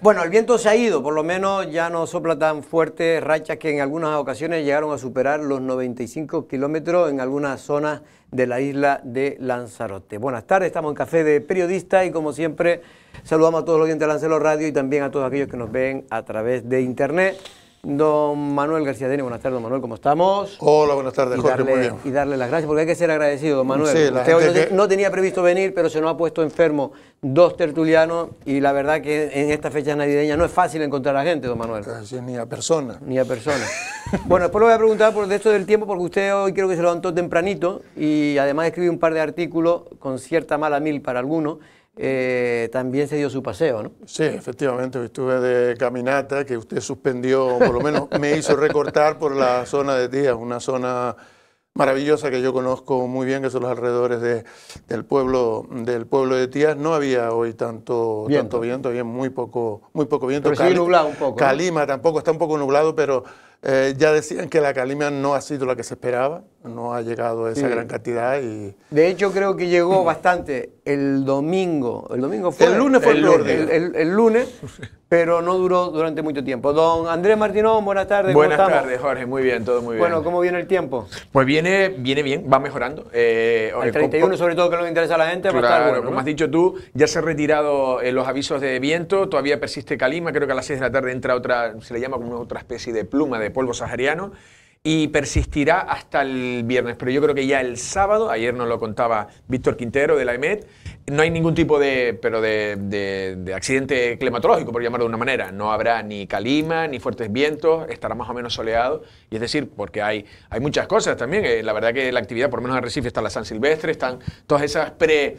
Bueno, el viento se ha ido, por lo menos ya no sopla tan fuerte, rachas que en algunas ocasiones llegaron a superar los 95 kilómetros en algunas zonas de la isla de Lanzarote. Buenas tardes, estamos en Café de Periodista y como siempre saludamos a todos los oyentes de Lanzarote Radio y también a todos aquellos que nos ven a través de Internet. Don Manuel García Dene, buenas tardes, don Manuel, ¿cómo estamos? Hola, buenas tardes, Jorge, y darle, Y darle las gracias, porque hay que ser agradecido, don Manuel. no, tenía previsto venir, pero se nos ha puesto enfermo dos tertulianos, y la verdad que en esta fecha navideña no es fácil encontrar a gente, don Manuel. ni a personas. Ni a personas. bueno, después le voy a preguntar por esto del tiempo, porque usted hoy creo que se lo levantó tempranito, y además escribió un par de artículos con cierta mala mil para algunos, eh, también se dio su paseo, ¿no? Sí, efectivamente, estuve de caminata que usted suspendió, por lo menos me hizo recortar por la zona de Tías una zona maravillosa que yo conozco muy bien, que son los alrededores de, del, pueblo, del pueblo de Tías. No había hoy tanto viento, tanto viento, había muy poco, muy poco viento. Pero nublado un poco. Calima tampoco, está un poco nublado, pero eh, ya decían que la calimia no ha sido la que se esperaba, no ha llegado esa gran cantidad. Y... De hecho, creo que llegó bastante el domingo. El domingo fue. El lunes fue el, el, el lunes pero no duró durante mucho tiempo. Don Andrés Martinón, buenas tardes. Buenas tardes, Jorge. Muy bien, todo muy bien. Bueno, ¿cómo viene el tiempo? Pues viene, viene bien, va mejorando. el eh, 31, eh, sobre todo, que no interesa a la gente. bueno, como has dicho tú, ya se han retirado eh, los avisos de viento, todavía persiste calima, creo que a las 6 de la tarde entra otra, se le llama como otra especie de pluma de polvo sahariano y persistirá hasta el viernes. Pero yo creo que ya el sábado, ayer nos lo contaba Víctor Quintero de la EMET, no hay ningún tipo de, pero de, accidente climatológico, por llamarlo de una manera. No habrá ni calima, ni fuertes vientos, estará más o menos soleado. Y es decir, porque hay, hay muchas cosas también. Eh, la verdad que la actividad, por lo menos en Recife, está la San Silvestre, están todas esas pre...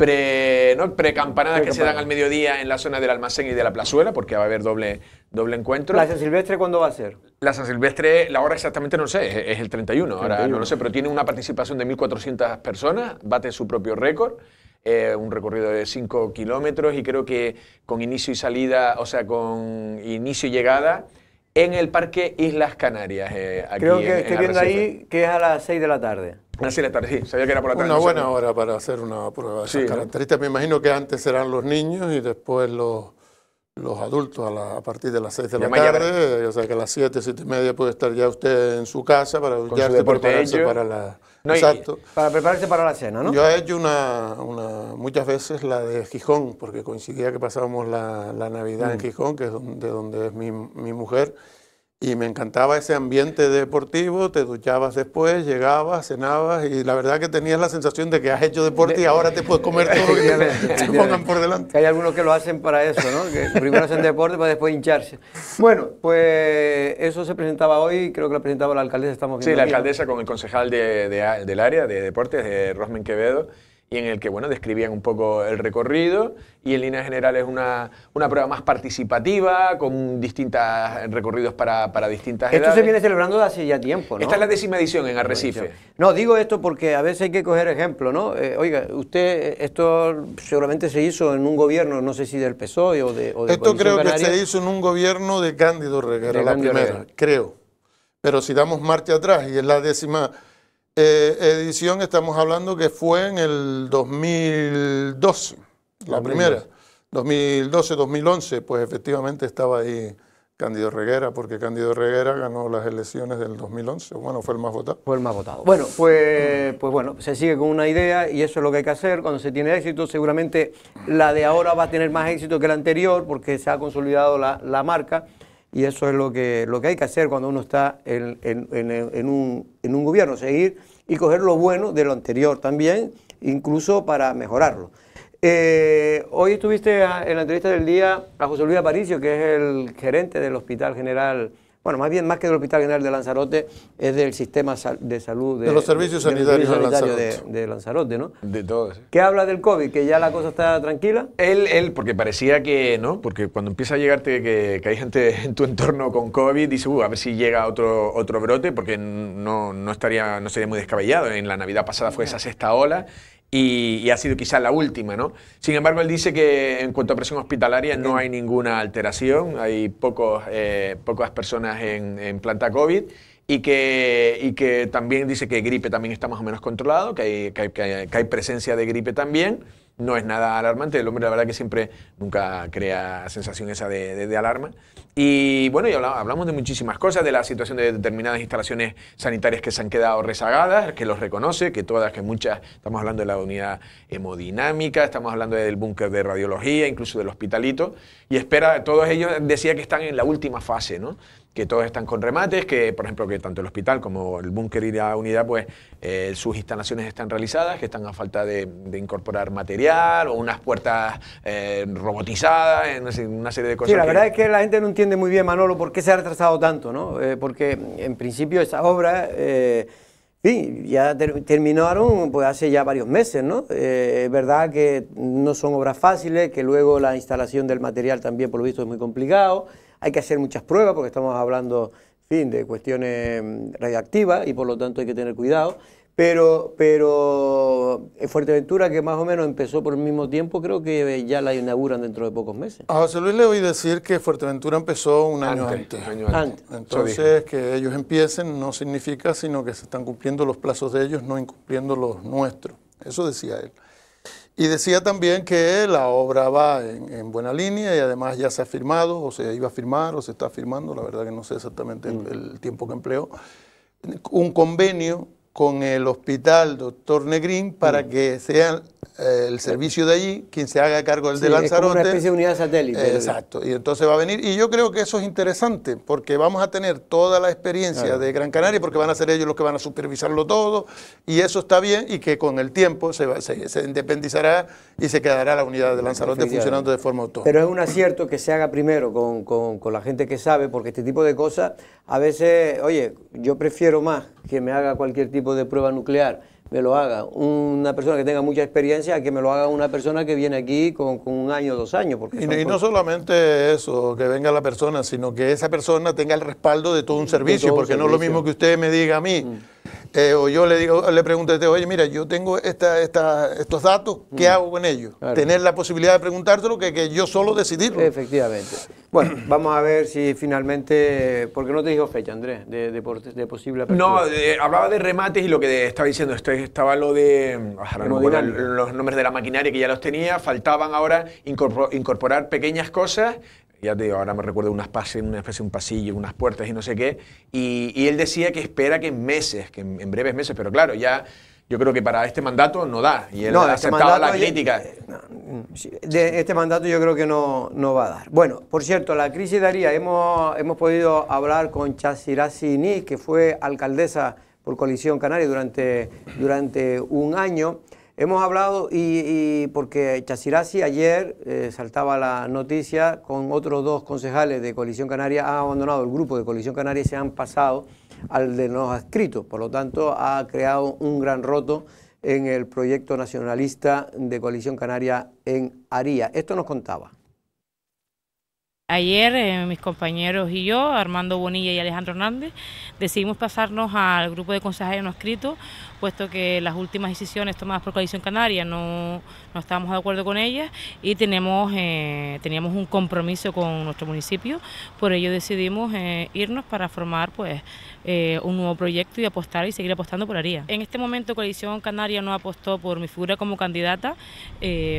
Pre, precampanadas que se dan al mediodía en la zona del almacén y de la plazuela, porque va a haber doble, doble encuentro. ¿La San Silvestre cuándo va a ser? La San Silvestre, la hora exactamente no sé, es, el 31, 31, ahora no lo sé, pero tiene una participación de 1.400 personas, bate su propio récord. Eh, un recorrido de 5 kilómetros y creo que con inicio y salida, o sea, con inicio y llegada en el Parque Islas Canarias. Eh, creo que estoy viendo ahí que es a las 6 de la tarde. A las 6 de la tarde, sí, sabía que era por la tarde. Una buena hora para hacer una prueba de esas características. Me imagino que antes serán los niños y después los, los adultos a, partir de las 6 de la ya tarde. Eh, o sea que a las 7, 7 y media puede estar ya usted en su casa para Con ya prepararse para la Exacto. Para prepararse para la cena, ¿no? Yo he hecho una, muchas veces la de Gijón, porque coincidía que pasábamos la, la Navidad en mm. Gijón, que es de donde es mi, mi mujer. Y me encantaba ese ambiente deportivo, te duchabas después, llegabas, cenabas y la verdad que tenías la sensación de que has hecho deporte y ahora te puedes comer todo lo que te, pongan por delante. Que hay algunos que lo hacen para eso, ¿no? Que primero hacen deporte para después hincharse. Bueno, pues eso se presentaba hoy, creo que lo presentaba la alcaldesa, estamos viendo. Sí, la alcaldesa con el concejal del área de deportes, de eh, Rosmen Quevedo y en el que bueno, describían un poco el recorrido y en líneas generales una, una prueba más participativa, con distintos recorridos para, para distintas esto se viene celebrando desde hace ya tiempo, ¿no? Esta es la décima edición en Arrecife. No, digo esto porque a veces hay que coger ejemplo, ¿no? Eh, oiga, usted, eh, esto seguramente se hizo en un gobierno, no sé si del PSOE o de Esto creo que se hizo en un gobierno de Cándido Reguero, la primera, creo. Pero si damos marcha atrás y es la décima eh, edición estamos hablando que fue en el 2012, la, primera. 2012, 2011, pues efectivamente estaba ahí Cándido Reguera, porque Cándido Reguera ganó las elecciones del 2011. Bueno, fue el más votado. Fue el más votado. Bueno, pues, pues bueno, se sigue con una idea y eso es lo que hay que hacer. Cuando se tiene éxito, seguramente la de ahora va a tener más éxito que la anterior, porque se ha consolidado la, la marca y eso es lo que, lo que hay que hacer cuando uno está en, un, gobierno, seguir y coger lo bueno de lo anterior también, incluso para mejorarlo. Eh, hoy estuviste en la entrevista del día a José Luis Aparicio, que es el gerente del Hospital General bueno, más bien más que del Hospital General de Lanzarote, es del sistema de salud de, de los servicios sanitarios, de, Lanzarote. De, Lanzarote. ¿no? De todos. ¿Qué habla del COVID? ¿Que ya la cosa está tranquila? Él, él, porque parecía que, ¿no? Porque cuando empieza a llegarte que, hay gente en tu entorno con COVID, dice, uh, a ver si llega otro, otro brote, porque no, no, estaría, no sería muy descabellado. En la Navidad pasada fue esa sexta ola y, ha sido quizá la última, ¿no? Sin embargo, él dice que en cuanto a presión hospitalaria no hay ninguna alteración, hay pocos, eh, pocas personas en, planta COVID y que, y que también dice que gripe también está más o menos controlado, que hay presencia de gripe también no es nada alarmante. El hombre, la verdad, que siempre nunca crea sensación esa de, alarma. Y bueno, y hablamos de muchísimas cosas, de la situación de determinadas instalaciones sanitarias que se han quedado rezagadas, que los reconoce, que todas, que muchas, estamos hablando de la unidad hemodinámica, estamos hablando del búnker de radiología, incluso del hospitalito, y espera, todos ellos decía que están en la última fase, ¿no? que todos están con remates, que por ejemplo que tanto el hospital como el búnker y la unidad, pues eh, sus instalaciones están realizadas, que están a falta de, incorporar material o unas puertas eh, robotizadas, una serie de cosas. Sí, la verdad es que la gente no entiende muy bien, Manolo, por qué se ha retrasado tanto, ¿no? Eh, porque en principio esas obras... Sí, ya terminaron pues hace ya varios meses, ¿no? es verdad que no son obras fáciles, que luego la instalación del material también por lo visto es muy complicado, hay que hacer muchas pruebas porque estamos hablando, fin, de cuestiones mm, radiactivas y por lo tanto hay que tener cuidado. Pero, pero Fuerteventura, que más o menos empezó por el mismo tiempo, creo que ya la inauguran dentro de pocos meses. A José Luis le a decir que Fuerteventura empezó un año antes. Entonces, que ellos empiecen no significa sino que se están cumpliendo los plazos de ellos, no incumpliendo los nuestros. Eso decía él. Y decía también que la obra va en, buena línea y además ya se ha firmado, o se iba a firmar, o se está firmando, la verdad que no sé exactamente el mm. tiempo que empleó, un convenio con el hospital Doctor Negrín para que sea eh, el servicio de allí quien se haga cargo del de Lanzarote. una especie de unidad satélite. Eh, exacto, y entonces va a venir. Y yo creo que eso es interesante porque vamos a tener toda la experiencia de Gran Canaria porque van a ser ellos los que van a supervisarlo todo y eso está bien y que con el tiempo se, se, independizará y se quedará la unidad de Lanzarote funcionando de forma autónoma. Pero es un acierto que se haga primero con, con la gente que sabe porque este tipo de cosas a veces, oye, yo prefiero más que me haga cualquier tipo de prueba nuclear, me lo haga una persona que tenga mucha experiencia que me lo haga una persona que viene aquí con, un año, dos años. Porque y, no solamente eso, que venga la persona, sino que esa persona tenga el respaldo de todo un servicio, porque no es lo mismo que usted me diga a mí. Mm. Eh, o yo le digo, le pregunto a oye, mira, yo tengo esta, esta, estos datos, ¿qué mm. hago con ellos? Tener la posibilidad de preguntártelo que, que yo solo decidirlo. Efectivamente. Bueno, vamos a ver si finalmente, porque no te dijo fecha, Andrés, de, de, de posible No, hablaba de remates y lo que estaba diciendo, esto, estaba lo de mm, los nombres de la maquinaria que ya los tenía, faltaban ahora incorporar pequeñas cosas ya te ahora me recuerdo unas una especie un pasillo, unas puertas y no sé qué, y, él decía que espera que en meses, que en, breves meses, pero claro, ya yo creo que para este mandato no da, y él no, este aceptaba la crítica. Eh, de este mandato yo creo que no, no va a dar. Bueno, por cierto, la crisis daría, hemos, hemos podido hablar con Chasirasini, que fue alcaldesa por coalición canaria durante, durante un año, Hemos hablado y, porque Chasirasi ayer eh, saltaba la noticia con otros dos concejales de Coalición Canaria, ha abandonado el grupo de Coalición Canaria y se han pasado al de no adscritos. Por lo tanto, ha creado un gran roto en el proyecto nacionalista de Coalición Canaria en Aría. Esto nos contaba. Ayer eh, mis compañeros y yo, Armando Bonilla y Alejandro Hernández, decidimos pasarnos al grupo de concejales no adscritos, puesto que las últimas decisiones tomadas por Coalición Canaria no, estábamos de acuerdo con ellas y tenemos, eh, teníamos un compromiso con nuestro municipio, por ello decidimos eh, irnos para formar pues, eh, un nuevo proyecto y apostar y seguir apostando por Aría. En este momento Coalición Canaria no apostó por mi figura como candidata,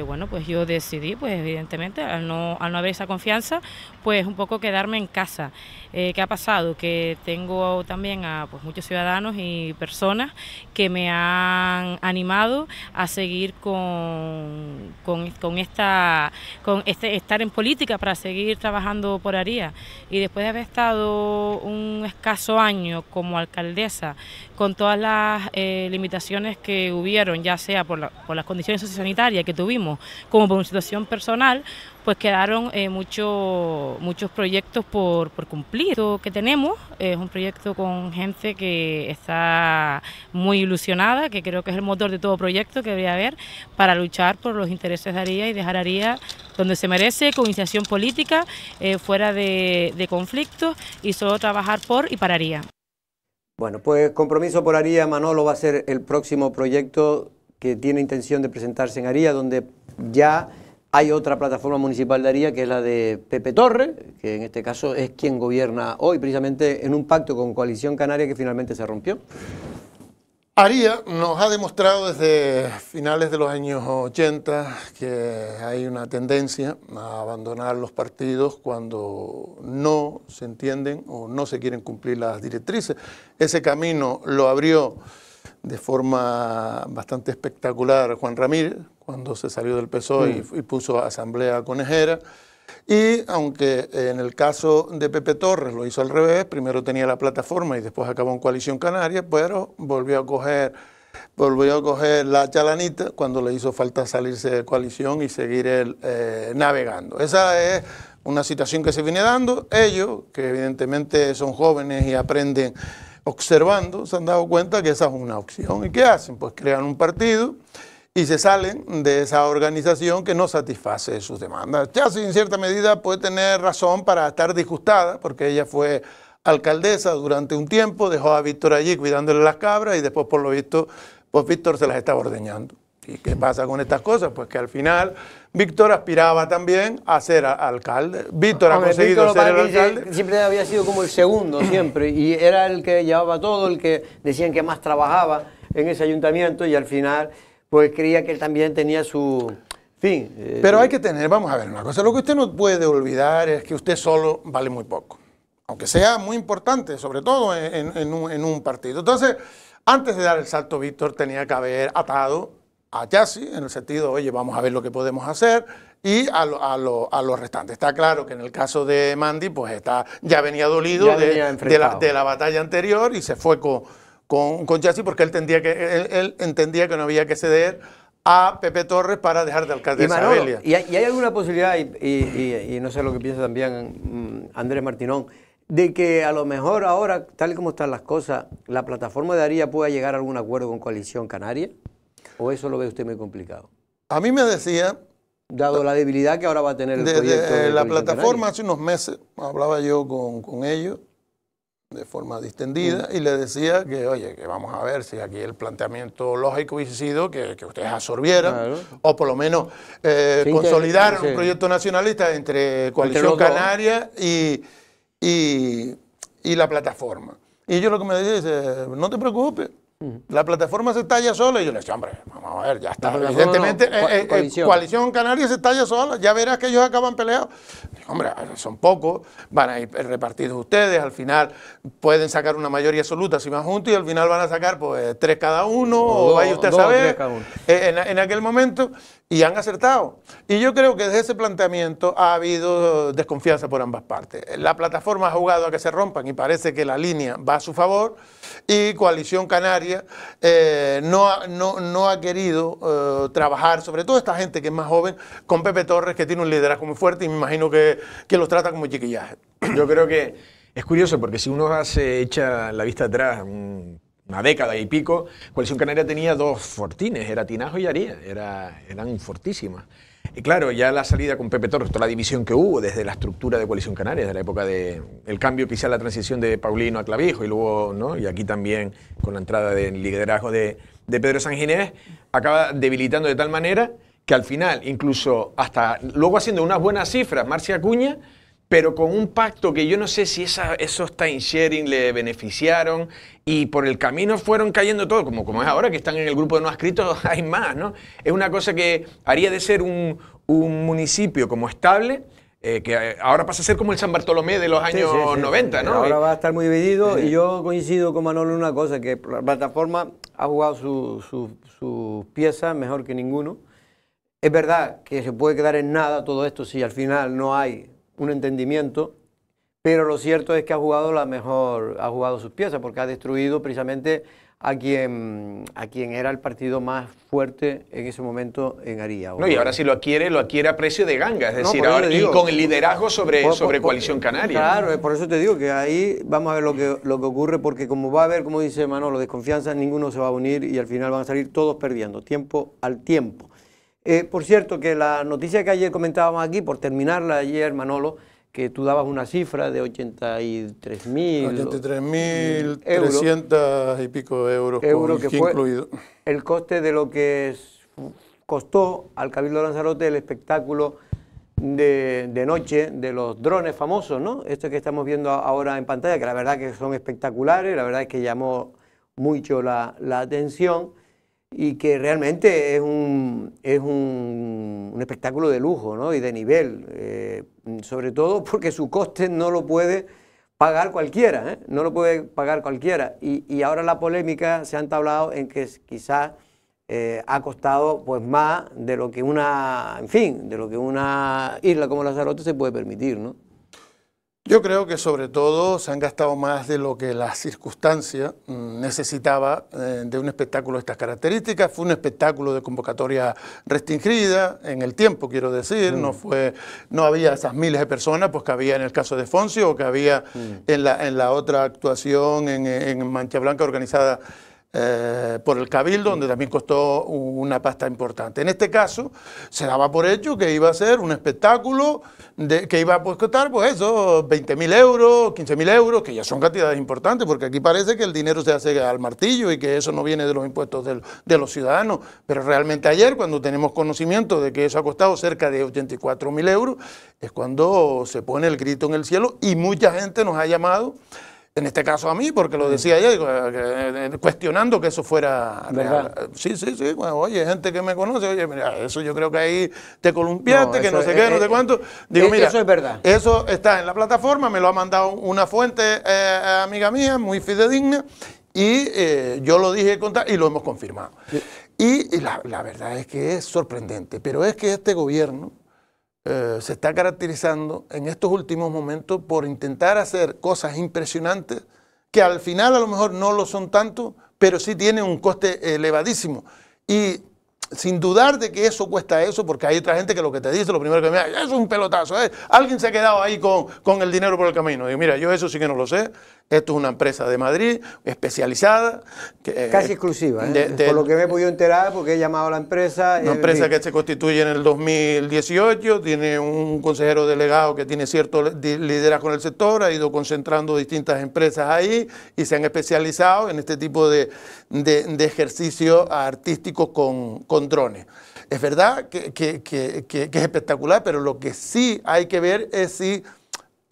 bueno, pues yo decidí, pues evidentemente, al no, haber esa confianza, pues un poco quedarme en casa. ¿Qué ha pasado? Que tengo también a pues, muchos ciudadanos y personas que me han animado a seguir con, con, esta, con este, estar en política para seguir trabajando por Aría. Y después de haber estado un escaso año como alcaldesa, con todas las eh, limitaciones que hubieron, ya sea por, por las condiciones sociosanitarias que tuvimos, como por una situación personal, pues quedaron eh, muchos proyectos por, por cumplir. Lo que tenemos es un proyecto con gente que está muy ilusionada, que creo que es el motor de todo proyecto que debería haber para luchar por los intereses de Aría y dejar Aría donde se merece, con iniciación política, eh, fuera de, de conflictos y solo trabajar por y para Aría. Bueno, pues Compromiso por Aría, Manolo, va a ser el próximo proyecto que tiene intención de presentarse en Aría, donde ya hay otra plataforma municipal de Aría que es la de Pepe Torre, que en este caso es quien gobierna hoy, precisamente en un pacto con Coalición Canaria que finalmente se rompió. Aría nos ha demostrado desde finales de los años 80 que hay una tendencia a abandonar los partidos cuando no se entienden o no se quieren cumplir las directrices. Ese camino lo abrió de forma bastante espectacular Juan Ramírez, cuando se salió del PSOE mm. y, puso asamblea conejera. Y aunque eh, en el caso de Pepe Torres lo hizo al revés, primero tenía la plataforma y después acabó en Coalición Canaria, pero volvió a coger, volvió a coger la chalanita cuando le hizo falta salirse de coalición y seguir el eh, navegando. Esa es una situación que se viene dando. Ellos, que evidentemente son jóvenes y aprenden observando, se han dado cuenta que esa es una opción. ¿Y qué hacen? Pues crean un partido y se salen de esa organización que no satisface sus demandas. ya en cierta medida puede tener razón para estar disgustada porque ella fue alcaldesa durante un tiempo, dejó a Víctor allí cuidándole las cabras y después por lo visto pues Víctor se las estaba ordeñando. ¿Y qué pasa con estas cosas? Pues que al final Víctor aspiraba también a ser alcalde. Víctor ha conseguido ser el alcalde. Siempre había sido como el segundo, siempre. Y era el que llevaba todo, el que decían que más trabajaba en ese ayuntamiento y al final pues creía que él también tenía su fin. Eh, Pero hay que tener, vamos a ver una cosa, lo que usted no puede olvidar es que usted solo vale muy poco, aunque sea muy importante, sobre todo en, un, partido. Entonces, antes de dar el salto, Víctor tenía que haber atado a Yassi, en el sentido, oye, vamos a ver lo que podemos hacer, y a, los restantes. Está claro que en el caso de Mandy, pues está, ya venía dolido de, la, de, la, batalla anterior y se fue con, con, con porque él, entendía que, él, entendía que no había que ceder a Pepe Torres para dejar de alcalde y y, hay, y, hay alguna posibilidad, y, no sé lo que piensa también mm, Andrés Martinón, de que a lo mejor ahora, tal y como están las cosas, la plataforma de Aría pueda llegar a algún acuerdo con Coalición Canaria? ¿O eso lo ve usted muy complicado? A mí me decía... Dado la debilidad que ahora va a tener el proyecto. Eh, la plataforma hace unos meses, hablaba yo con ellos, de forma distendida mm. y le decía que, oye, que vamos a ver si aquí el planteamiento lógico hubiese sido que, ustedes absorbieran o por lo menos eh, consolidar un proyecto nacionalista entre Coalición Canaria y, la plataforma. Y yo lo que me es, no te preocupes, la plataforma se talla sola y yo le decía, hombre, vamos a ver, ya está. Evidentemente, eh, eh, eh, coalición. Canaria se talla sola, ya verás que ellos acaban peleados. hombre, son pocos, van a ir repartidos ustedes, al final pueden sacar una mayoría absoluta si van juntos y al final van a sacar pues tres cada uno, o, usted a en aquel momento, y han acertado. Y yo creo que desde ese planteamiento ha habido desconfianza por ambas partes. La plataforma ha jugado a que se rompan y parece que la línea va a su favor. Y Coalición Canaria eh, no, no, ha querido eh, trabajar, sobre todo esta gente que es más joven, con Pepe Torres, que tiene un liderazgo muy fuerte y me imagino que, que los trata como chiquillaje. Yo creo que es curioso porque si uno hace, echa la vista atrás, una década y pico, Coalición Canaria tenía dos fortines, era Tinajo y Aría, era, eran fortísimas. Y claro, ya la salida con Pepe Torres, toda la división que hubo desde la estructura de Coalición Canaria, desde la época del cambio, quizás la transición de Paulino a Clavijo, y luego, ¿no? Y aquí también con la entrada del liderazgo de, de Pedro Sanginés, acaba debilitando de tal manera que al final, incluso hasta luego haciendo unas buenas cifras, Marcia Cuña pero con un pacto que yo no sé si esa, esos time sharing le beneficiaron y por el camino fueron cayendo todo como, como es ahora que están en el grupo de no escritos, hay más, ¿no? Es una cosa que haría de ser un, un municipio como estable. Eh, que eh, ahora pasa a ser como el San Bartolomé de los años 90, ¿no? Ahora va a estar muy dividido y eh. yo coincido con Manolo en una cosa, que la plataforma ha jugado sus piezas mejor que ninguno. Es verdad que se puede quedar en nada todo esto si al final no hay un entendimiento, pero lo cierto es que ha jugado la mejor, ha jugado sus piezas, porque ha destruido precisamente a quien, a quien era el partido más fuerte en ese momento en Aría. No, y ahora si lo adquiere, lo adquiere a precio de ganga, es decir, ahora, con el liderazgo sobre, sobre Coalición Canaria. Claro, por eso te digo que ahí vamos a ver lo que, lo que ocurre, porque como va a haber, como dice Manolo, desconfianza, ninguno se va a unir y al final van a salir todos perdiendo, tiempo al tiempo. Eh, por cierto, que la noticia que ayer comentábamos aquí, por terminarla ayer, Manolo, que tú dabas una cifra de 83 mil 83.300 y pico euros, que fue El coste de lo que costó al Cabildo Lanzarote el espectáculo de, noche de los drones famosos, ¿no? Esto que estamos viendo ahora en pantalla, que la verdad que son espectaculares, la verdad es que llamó mucho la, la atención y que realmente es un, es un, espectáculo de lujo y de nivel, eh, sobre todo porque su coste no lo puede pagar cualquiera, ¿eh? no lo puede pagar cualquiera. Y, ahora la polémica se ha entablado en que quizás eh, ha costado pues más de lo que una, en fin, de lo que una isla como Lazarote se puede permitir, ¿no? Yo creo que sobre todo se han gastado más de lo que la circunstancia mm, necesitaba eh, de un espectáculo de estas características. Fue un espectáculo de convocatoria restringida en el tiempo, quiero decir. No mm. fue, no había esas miles de personas pues, que había en el caso de Foncio o que había mm. en, la, en la otra actuación en, en Mancha Blanca organizada eh, por el Cabildo, donde también costó una pasta importante. En este caso, se daba por hecho que iba a ser un espectáculo que iba a pues, costar, pues eso, 20.000 euros, 15.000 euros, que ya son cantidades importantes, porque aquí parece que el dinero se hace al martillo y que eso no viene de los impuestos de los ciudadanos. Pero realmente ayer, cuando tenemos conocimiento de que eso ha costado cerca de 84.000 euros, es cuando se pone el grito en el cielo y mucha gente nos ha llamado en este caso a mí, porque lo decía ella, eh, eh, eh, cuestionando que eso fuera real. Sí, sí, sí, oye, gente que me conoce, oye, mira, eso yo creo que ahí te columpiaste, que no sé qué, no sé cuánto. Digo, mira, eso es verdad. Eso está en la plataforma, me lo ha mandado una fuente amiga mía, muy fidedigna, y yo lo dije y lo hemos confirmado. Y, la verdad es que es sorprendente, pero es que este gobierno eh, se está caracterizando en estos últimos momentos por intentar hacer cosas impresionantes que al final a lo mejor no lo son tanto, pero sí tienen un coste elevadísimo. Y sin dudar de que eso cuesta eso, porque hay otra gente que lo que te dice, lo primero que me dice, es un pelotazo, eh". alguien se ha quedado ahí con, con el dinero por el camino. Y mira, yo eso sí que no lo sé, esto es una empresa de Madrid, especializada. Eh, Casi exclusiva, ¿eh? por lo que me he podido enterar, porque he llamado a la empresa. Una empresa que se constituye en el 2018, tiene un consejero delegado que tiene cierto liderazgo en el sector, ha ido concentrando distintas empresas ahí y se han especializado en este tipo de, de ejercicios artísticos con, drones es verdad que, es espectacular, pero lo que sí hay que ver es si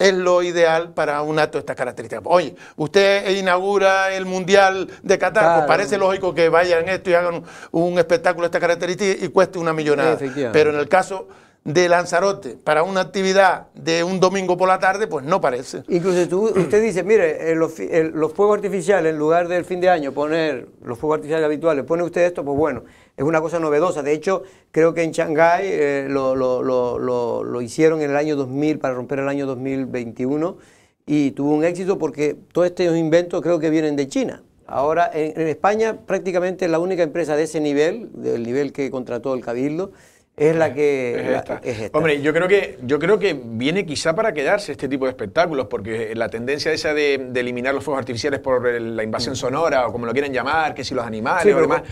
es lo ideal para un acto de estas características. Oye, usted inaugura el Mundial de Qatar, pues parece lógico que vayan esto y hagan un, espectáculo de estas características y cueste una millonada. Pero en el caso de Lanzarote para una actividad de un domingo por la tarde, pues no parece. Incluso usted dice, mire, los, los fuegos artificiales, en lugar del fin de año poner los fuegos artificiales habituales, pone usted esto, pues bueno, es una cosa novedosa. De hecho, creo que en Shanghái eh, lo, hicieron en el año 2000 para romper el año 2021 y tuvo un éxito porque todos estos inventos creo que vienen de China. Ahora, en, España prácticamente la única empresa de ese nivel, del nivel que contrató el Cabildo, es la que es esta. Hombre, yo creo que yo creo que viene quizá para quedarse este tipo de espectáculos, porque la tendencia esa de, eliminar los fuegos artificiales por eh, la invasión mm. sonora o como lo quieren llamar, que si los animales sí, o demás,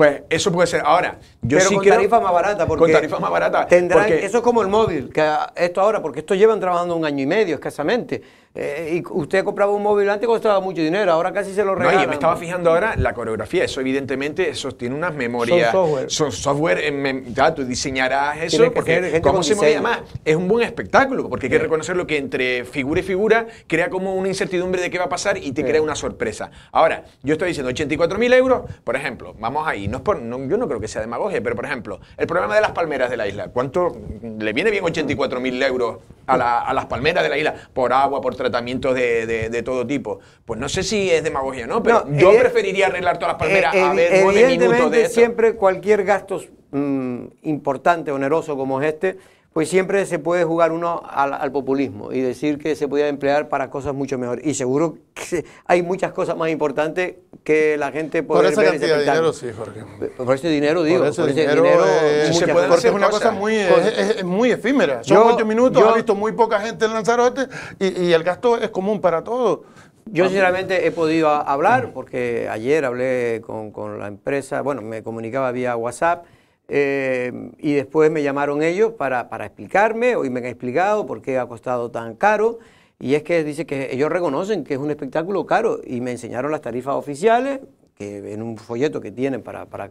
pues eso puede ser. Ahora, yo Pero sí con tarifa más barata. Porque con tarifa más barata. Tendrán, eso es como el móvil, que esto ahora, porque esto llevan trabajando un año y medio escasamente. Eh, y usted compraba un móvil antes costaba mucho dinero, ahora casi se lo regalan. Oye, me estaba fijando ahora la coreografía, eso evidentemente tiene unas memorias. Son software. software, eh, tú diseñarás eso, porque cómo se Es un buen espectáculo, porque hay que reconocer lo que entre figura y figura crea como una incertidumbre de qué va a pasar y te crea una sorpresa. Ahora, yo estoy diciendo 84 mil euros, por ejemplo, vamos ahí, no, es por, no yo no creo que sea demagogia, pero por ejemplo, el problema de las palmeras de la isla, ¿cuánto le viene bien 84 mil euros a, la, a las palmeras de la isla por agua, por tratamientos de, de, todo tipo. Pues no sé si es demagogia no, pero yo preferiría arreglar todas las eh, palmeras a ver nueve minutos de esto. siempre cualquier gasto mm, importante, oneroso como es este, pues siempre se puede jugar uno al, populismo y decir que se podía emplear para cosas mucho mejor Y seguro que hay muchas cosas más importantes que la gente puede Por esa dinero, sí, Jorge. Por ese dinero, digo. Por ese, dinero, es una cosa, eh, muy, efímera. Son yo, ocho minutos, yo, visto muy poca gente en Lanzarote y, y el gasto es común para todos. Yo sinceramente he podido hablar, porque ayer hablé con, con la empresa, bueno, me comunicaba vía WhatsApp, eh, y después me llamaron ellos para, explicarme, hoy me han explicado por qué ha costado tan caro. Y es que dice que ellos reconocen que es un espectáculo caro y me enseñaron las tarifas oficiales que en un folleto que tienen para, para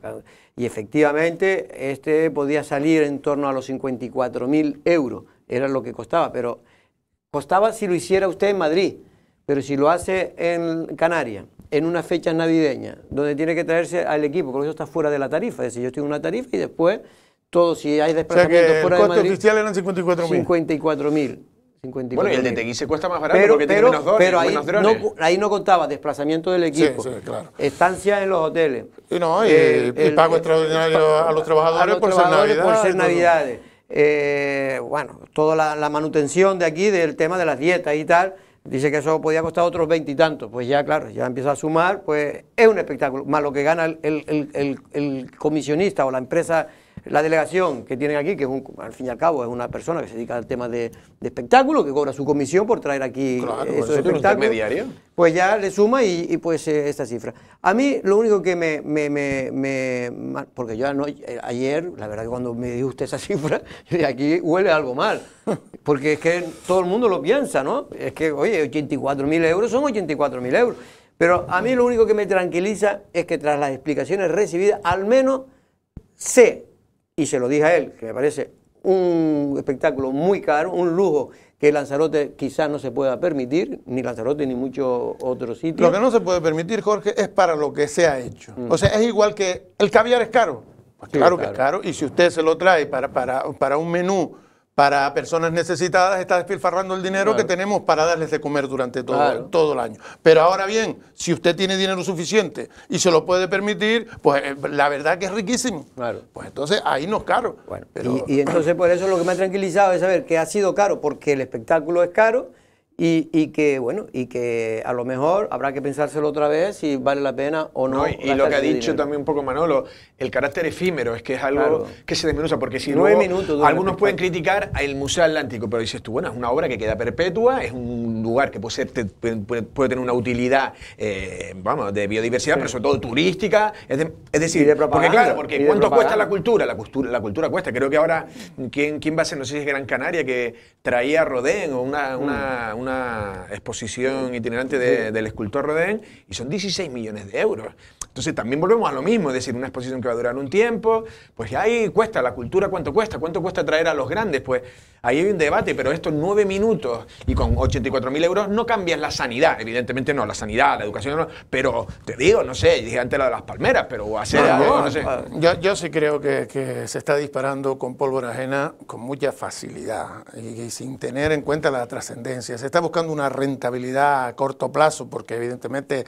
Y efectivamente este podía salir en torno a los 54 mil euros, era lo que costaba, pero costaba si lo hiciera usted en Madrid, pero si lo hace en Canarias en una fecha navideña, donde tiene que traerse al equipo, porque eso está fuera de la tarifa. Es decir, yo tengo una tarifa y después, todo, si hay desplazamientos o sea que fuera el costo de eran 54.000. 54 mil. 54 bueno, el de Teguise se cuesta más barato pero, porque pero, tiene Pero ahí, no, contaba desplazamiento del equipo, sí, sí, claro. estancia en los hoteles. Y no, y eh, el, pago eh, extraordinario a los trabajadores, por, ser Navidad, por ser Navidades. Eh, bueno, toda la manutención de aquí, del tema de las dietas y tal dice que eso podía costar otros veintitantos, pues ya claro, ya empieza a sumar, pues es un espectáculo, más lo que gana el, el, el, el, comisionista o la empresa la delegación que tienen aquí, que al fin y al cabo es una persona que se dedica al tema de, espectáculo, que cobra su comisión por traer aquí claro, eh, esos espectáculos, pues ya le suma y, y pues eh, esta cifra. A mí lo único que me, porque yo eh, ayer, la verdad que cuando me dio usted esa cifra, aquí huele algo mal, porque es que todo el mundo lo piensa, ¿no? Es que, oye, 84.000 euros son 84.000 euros. Pero a mí lo único que me tranquiliza es que tras las explicaciones recibidas, al menos sé y se lo dije a él, que me parece un espectáculo muy caro, un lujo que Lanzarote quizás no se pueda permitir, ni Lanzarote ni muchos otros sitios. Lo que no se puede permitir, Jorge, es para lo que se ha hecho. Mm. O sea, es igual que el caviar es caro. Pues claro, que es caro, y si usted se lo trae para, para, para un menú para personas necesitadas, está despilfarrando el dinero que tenemos para darles de comer durante todo, todo el año. Pero ahora bien, si usted tiene dinero suficiente y se lo puede permitir, pues eh, la verdad que es riquísimo. Claro. Pues entonces ahí no es caro. y, y entonces por eso lo que me ha tranquilizado es saber que ha sido caro, porque el espectáculo es caro y, que, bueno, y que a lo mejor habrá que pensárselo otra vez si vale la pena o no. y, lo que ha dicho también un poco Manolo, el carácter efímero es que es algo que se desmenuza, porque si Nueve minutos algunos pueden criticar al Museo Atlántico, pero dices tú, bueno, es una obra que queda perpetua, es un lugar que puede, tener una utilidad, eh, vamos, de biodiversidad, pero sobre todo turística, es, decir, porque claro, porque ¿cuánto cuesta la cultura? la cultura? La cultura cuesta, creo que ahora, ¿quién, quién va a ser? No sé si es Gran Canaria, que traía Rodén o una mm una exposición itinerante del escultor Rodin y son 16 millones de euros. Entonces también volvemos a lo mismo, es decir, una exposición que va a durar un tiempo, pues ahí cuesta, la cultura cuánto cuesta, cuánto cuesta traer a los grandes, pues ahí hay un debate, pero estos nueve minutos y con 84.000 euros no cambian la sanidad, evidentemente no, la sanidad, la educación, no, pero te digo, no sé, dije antes la de las palmeras, pero hacer algo, no, sé. Ah, yo, yo, sí creo que, se está disparando con pólvora ajena con mucha facilidad y, y sin tener en cuenta la trascendencia. Se está buscando una rentabilidad a corto plazo, porque evidentemente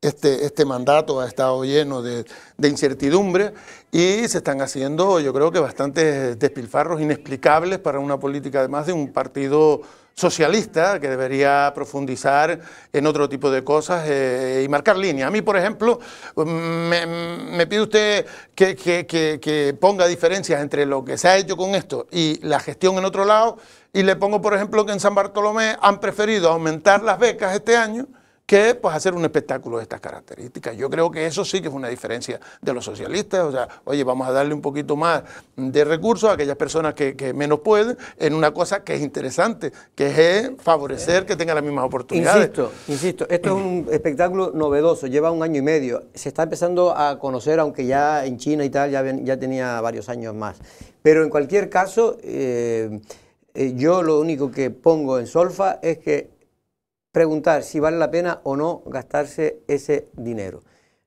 este, este mandato ha estado lleno de, de, incertidumbre y se están haciendo, yo creo que, bastantes despilfarros inexplicables para una política, además de un partido socialista que debería profundizar en otro tipo de cosas eh, y marcar líneas. A mí, por ejemplo, me, pide usted que, que, ponga diferencias entre lo que se ha hecho con esto y la gestión en otro lado y le pongo, por ejemplo, que en San Bartolomé han preferido aumentar las becas este año que pues, hacer un espectáculo de estas características. Yo creo que eso sí que es una diferencia de los socialistas. O sea, oye, vamos a darle un poquito más de recursos a aquellas personas que, menos pueden en una cosa que es interesante, que es eh, favorecer que tengan las mismas oportunidades. Insisto, insisto, esto es un espectáculo novedoso, lleva un año y medio. Se está empezando a conocer, aunque ya en China y tal ya, ya tenía varios años más. Pero en cualquier caso, eh, eh, yo lo único que pongo en solfa es que preguntar si vale la pena o no gastarse ese dinero.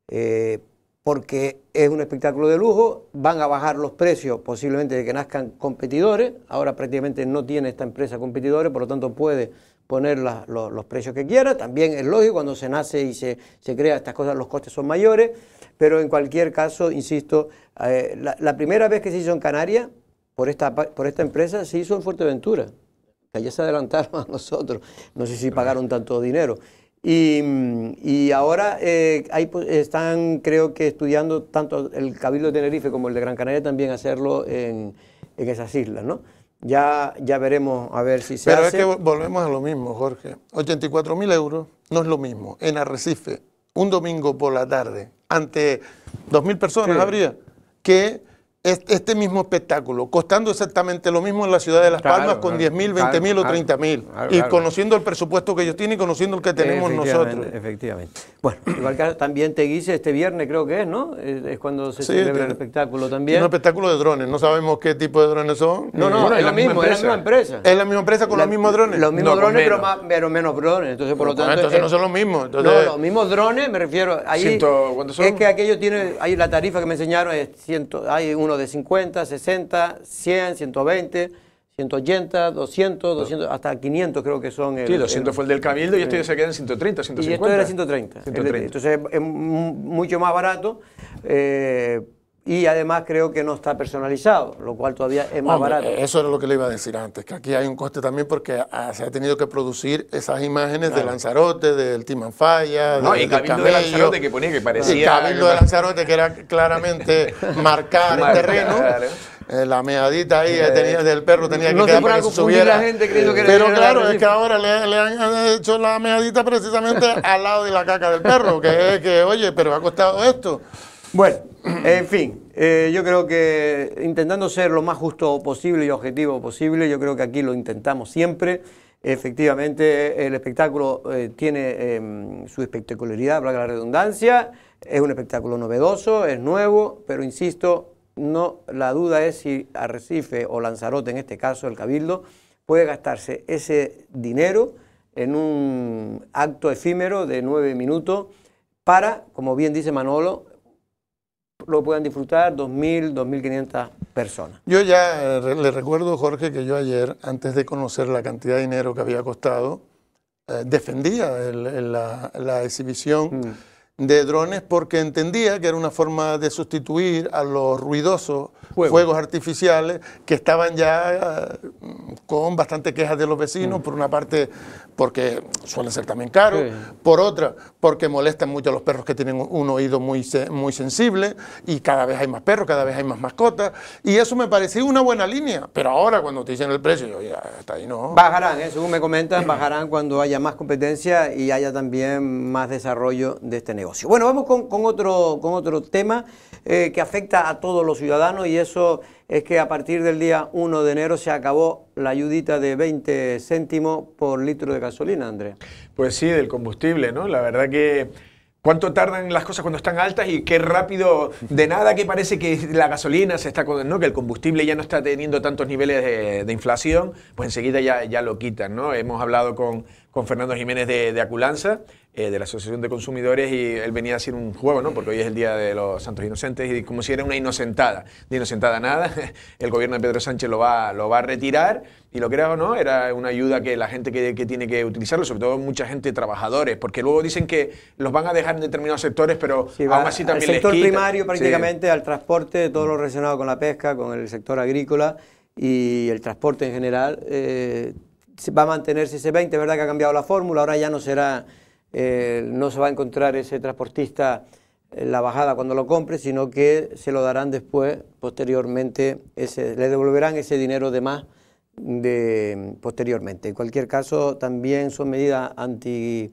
Eh, porque es un espectáculo de lujo, van a bajar los precios posiblemente de que nazcan competidores, ahora prácticamente no tiene esta empresa competidores, por lo tanto puede poner los, precios que quiera, también es lógico, cuando se nace y se, crea estas cosas los costes son mayores, pero en cualquier caso, insisto, eh, la, primera vez que se hizo en Canarias, por esta, por esta empresa, se hizo en Fuerteventura, que se adelantaron a nosotros, no sé si pagaron tanto dinero. Y, ahora eh, pues, están, creo que, estudiando tanto el Cabildo de Tenerife como el de Gran Canaria también hacerlo en, esas islas, ¿no? Ya, ya veremos a ver si se Pero hace. Pero es que volvemos a lo mismo, Jorge. 84.000 mil euros no es lo mismo. En Arrecife, un domingo por la tarde, ante 2.000 personas habría, que este mismo espectáculo, costando exactamente lo mismo en la ciudad de Las Palmas con 10.000 mil, mil o 30.000 mil, y conociendo el presupuesto que ellos tienen y conociendo el que tenemos nosotros. Efectivamente. Bueno, igual que también te guise este viernes creo que es, ¿no? Es cuando se celebra el espectáculo también. Es un espectáculo de drones, no sabemos qué tipo de drones son. No, no, es, es la misma empresa. Es la misma empresa con los mismos drones. Los mismos drones, pero, más, pero, menos drones, entonces por lo tanto... entonces no son los mismos. no, los mismos drones, me refiero, ahí... Es que aquello tiene, ahí la tarifa que me enseñaron es ciento, hay uno de 50, 60, 100, 120, 180, 200, 200, hasta 500 creo que son. sí, 200 fue el del Cabildo y este se queda en 130, 150. Y esto era 130. 130. entonces es mucho más barato, eh, y además creo que no está personalizado, lo cual todavía es más barato. Eso era lo que le iba a decir antes, que aquí hay un coste también porque ah, se ha tenido que producir esas imágenes de Lanzarote, del Timanfaya, no, de, y Cabildo de Lanzarote que ponía que parecía... Y Cabildo de Lanzarote que era claramente marcar el terreno. Eh, la meadita ahí eh, del perro tenía que quedar para que subiera. Pero claro, es que ahora le, le, han hecho la meadita precisamente al lado de la caca del perro, que es que, oye, pero ha costado esto. Bueno, en fin, eh, yo creo que intentando ser lo más justo posible y objetivo posible, yo creo que aquí lo intentamos siempre. Efectivamente, el espectáculo eh, tiene em, su espectacularidad, para la redundancia, es un espectáculo novedoso, es nuevo, pero insisto, no, la duda es si Arrecife o Lanzarote, en este caso el Cabildo, puede gastarse ese dinero en un acto efímero de nueve minutos para, como bien dice Manolo, lo puedan disfrutar 2.000, 2.500 personas. Yo ya eh, le recuerdo, Jorge, que yo ayer, antes de conocer la cantidad de dinero que había costado, eh, defendía la, exhibición. Mm de drones porque entendía que era una forma de sustituir a los ruidosos fuegos artificiales que estaban ya eh, con bastante quejas de los vecinos, mm. por una parte porque suelen ser también caros, por otra porque molestan mucho a los perros que tienen un oído muy, muy sensible y cada vez hay más perros, cada vez hay más mascotas y eso me parecía una buena línea, pero ahora cuando te dicen el precio, ahí no. Bajarán, ¿eh? según me comentan, bajarán cuando haya más competencia y haya también más desarrollo de este negocio. Bueno, vamos con, otro, con otro tema eh, que afecta a todos los ciudadanos y eso es que a partir del día 1 de enero se acabó la ayudita de 20 céntimos por litro de gasolina, Andrea. Pues sí, del combustible, ¿no? La verdad que cuánto tardan las cosas cuando están altas y qué rápido, de nada que parece que la gasolina se está, ¿no? que el combustible ya no está teniendo tantos niveles de, inflación, pues enseguida ya, ya lo quitan. ¿no? Hemos hablado con, Fernando Jiménez de, Aculanza, eh, de la Asociación de Consumidores y él venía a hacer un juego, ¿no? Porque hoy es el Día de los Santos Inocentes y como si era una inocentada. De inocentada nada, el gobierno de Pedro Sánchez lo va, lo va a retirar y lo que o no, era una ayuda que la gente que, que, tiene que utilizarlo, sobre todo mucha gente, trabajadores, porque luego dicen que los van a dejar en determinados sectores, pero sí, aún así también... El sector primario prácticamente, al transporte, todo lo relacionado con la pesca, con el sector agrícola y el transporte en general, eh, va a mantenerse ese 20, ¿verdad que ha cambiado la fórmula? Ahora ya no será eh, no se va a encontrar ese transportista en la bajada cuando lo compre, sino que se lo darán después, posteriormente, le devolverán ese dinero de más de, posteriormente. En cualquier caso, también son medidas anti,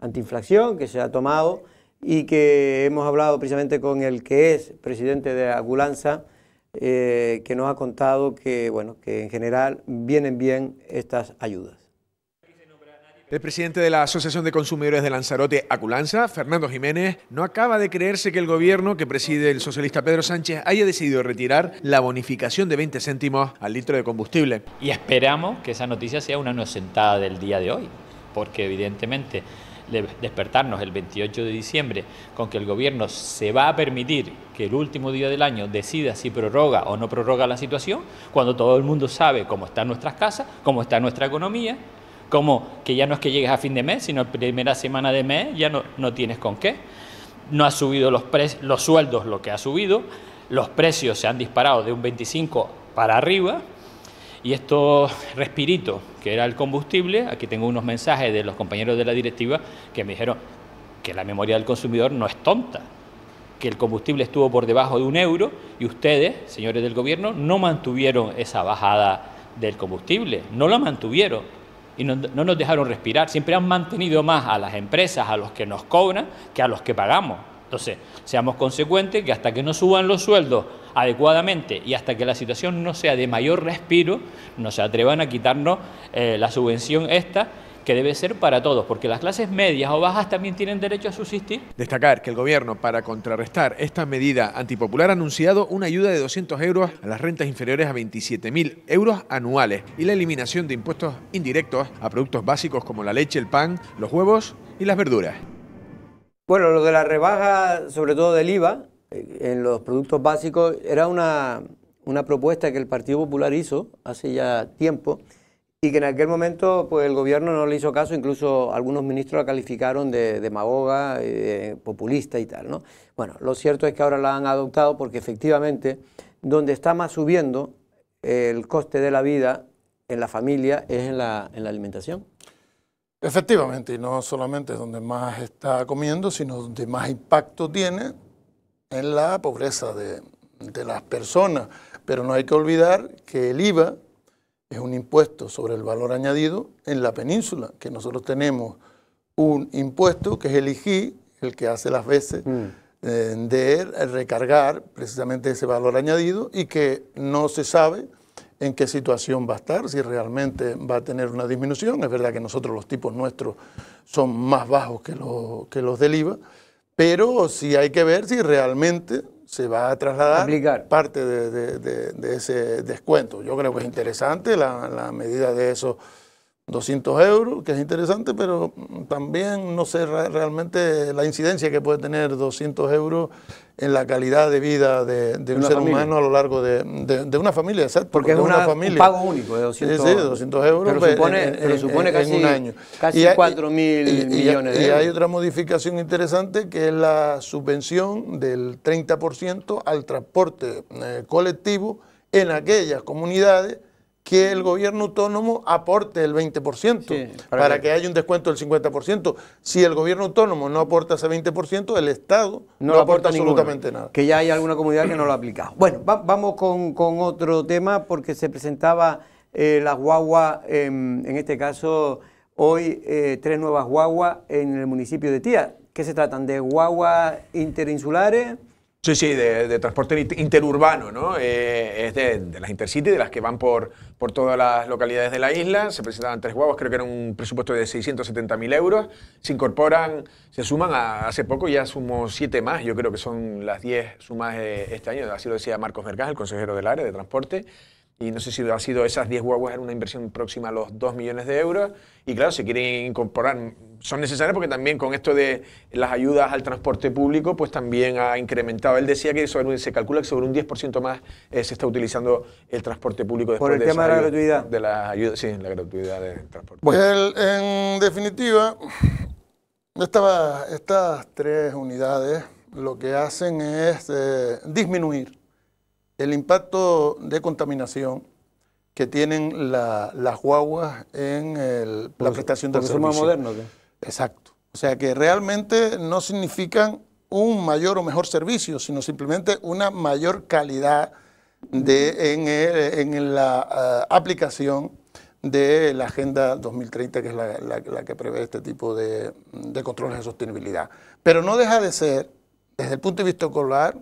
antiinflación que se ha tomado y que hemos hablado precisamente con el que es presidente de Agulanza, eh, que nos ha contado que, bueno, que en general vienen bien estas ayudas. El presidente de la Asociación de Consumidores de Lanzarote, Aculanza, Fernando Jiménez, no acaba de creerse que el gobierno que preside el socialista Pedro Sánchez haya decidido retirar la bonificación de 20 céntimos al litro de combustible. Y esperamos que esa noticia sea una sentada del día de hoy, porque evidentemente despertarnos el 28 de diciembre con que el gobierno se va a permitir que el último día del año decida si prorroga o no prorroga la situación, cuando todo el mundo sabe cómo están nuestras casas, cómo está nuestra economía, como que ya no es que llegues a fin de mes, sino primera semana de mes ya no, no tienes con qué. No ha subido los, los sueldos lo que ha subido, los precios se han disparado de un 25 para arriba y estos respiritos, que era el combustible, aquí tengo unos mensajes de los compañeros de la directiva que me dijeron que la memoria del consumidor no es tonta, que el combustible estuvo por debajo de un euro y ustedes, señores del gobierno, no mantuvieron esa bajada del combustible, no la mantuvieron y no, nos dejaron respirar. Siempre han mantenido más a las empresas, a los que nos cobran, que a los que pagamos. Entonces, seamos consecuentes que hasta que no suban los sueldos adecuadamente y hasta que la situación no sea de mayor respiro, no se atrevan a quitarnos eh, la subvención esta que debe ser para todos, porque las clases medias o bajas también tienen derecho a subsistir. Destacar que el Gobierno, para contrarrestar esta medida antipopular, ha anunciado una ayuda de 200 euros a las rentas inferiores a 27.000 euros anuales y la eliminación de impuestos indirectos a productos básicos como la leche, el pan, los huevos y las verduras. Bueno, lo de la rebaja, sobre todo del IVA, eh, en los productos básicos, era una, una propuesta que el Partido Popular hizo hace ya tiempo y que en aquel momento pues, el gobierno no le hizo caso, incluso algunos ministros la calificaron de demagoga, eh, populista y tal. ¿no? Bueno, lo cierto es que ahora la han adoptado porque efectivamente donde está más subiendo el coste de la vida en la familia es en la, alimentación. Efectivamente, y no solamente es donde más está comiendo, sino donde más impacto tiene en la pobreza de, de las personas. Pero no hay que olvidar que el IVA es un impuesto sobre el valor añadido en la península, que nosotros tenemos un impuesto que es el IGI, el que hace las veces mm. eh, de recargar precisamente ese valor añadido y que no se sabe en qué situación va a estar, si realmente va a tener una disminución. Es verdad que nosotros los tipos nuestros son más bajos que, los, que los del IVA, pero sí hay que ver si realmente se va a trasladar parte de, ese descuento. Yo creo que es interesante la, medida de eso. 200 euros, que es interesante, pero también no sé realmente la incidencia que puede tener 200 euros en la calidad de vida de, un ser humano a lo largo de, una familia, Porque, es una, familia. un pago único de 200, euros pero pues, supone, casi, un año. Casi 4 mil millones de euros. Y hay otra modificación interesante que es la subvención del 30% al transporte eh, colectivo en aquellas comunidades que el gobierno autónomo aporte el 20%, para, que... haya un descuento del 50%. Si el gobierno autónomo no aporta ese 20%, el Estado no, aporta, absolutamente nada. Que ya hay alguna comunidad que no lo ha aplicado. Bueno, vamos con, otro tema, porque se presentaba eh, la guagua, em, en este caso hoy, eh, tres nuevas guaguas en el municipio de Tía, ¿Qué se tratan de guaguas interinsulares Sí, sí, de, transporte interurbano, ¿no? Eh, es de, las Intercity, de las que van por, por todas las localidades de la isla. Se presentaban tres huevos, creo que era un presupuesto de 670.000 euros. Se incorporan, se suman hace poco, ya sumó siete más, yo creo que son las diez sumas eh, este año, así lo decía Marcos Mercas, el consejero del área de transporte y no sé si ha sido esas 10 guaguas eran una inversión próxima a los 2 millones de euros. Y claro, se quieren incorporar son necesarias porque también con esto de las ayudas al transporte público, pues también ha incrementado. Él decía que se calcula que sobre un 10% más eh, se está utilizando el transporte público después Por el de tema de la gratuidad. De la sí, la gratuidad del transporte. en definitiva, estas tres unidades lo que hacen es eh, disminuir el impacto de contaminación que tienen las guaguas en la prestación de un servicio. moderno. Exacto. O sea que realmente no significan un mayor o mejor servicio, sino simplemente una mayor calidad en, la ah, aplicación de la Agenda 2030, que es la, que prevé este tipo de, controles de sostenibilidad. Pero no deja de ser, desde el punto de vista ocular,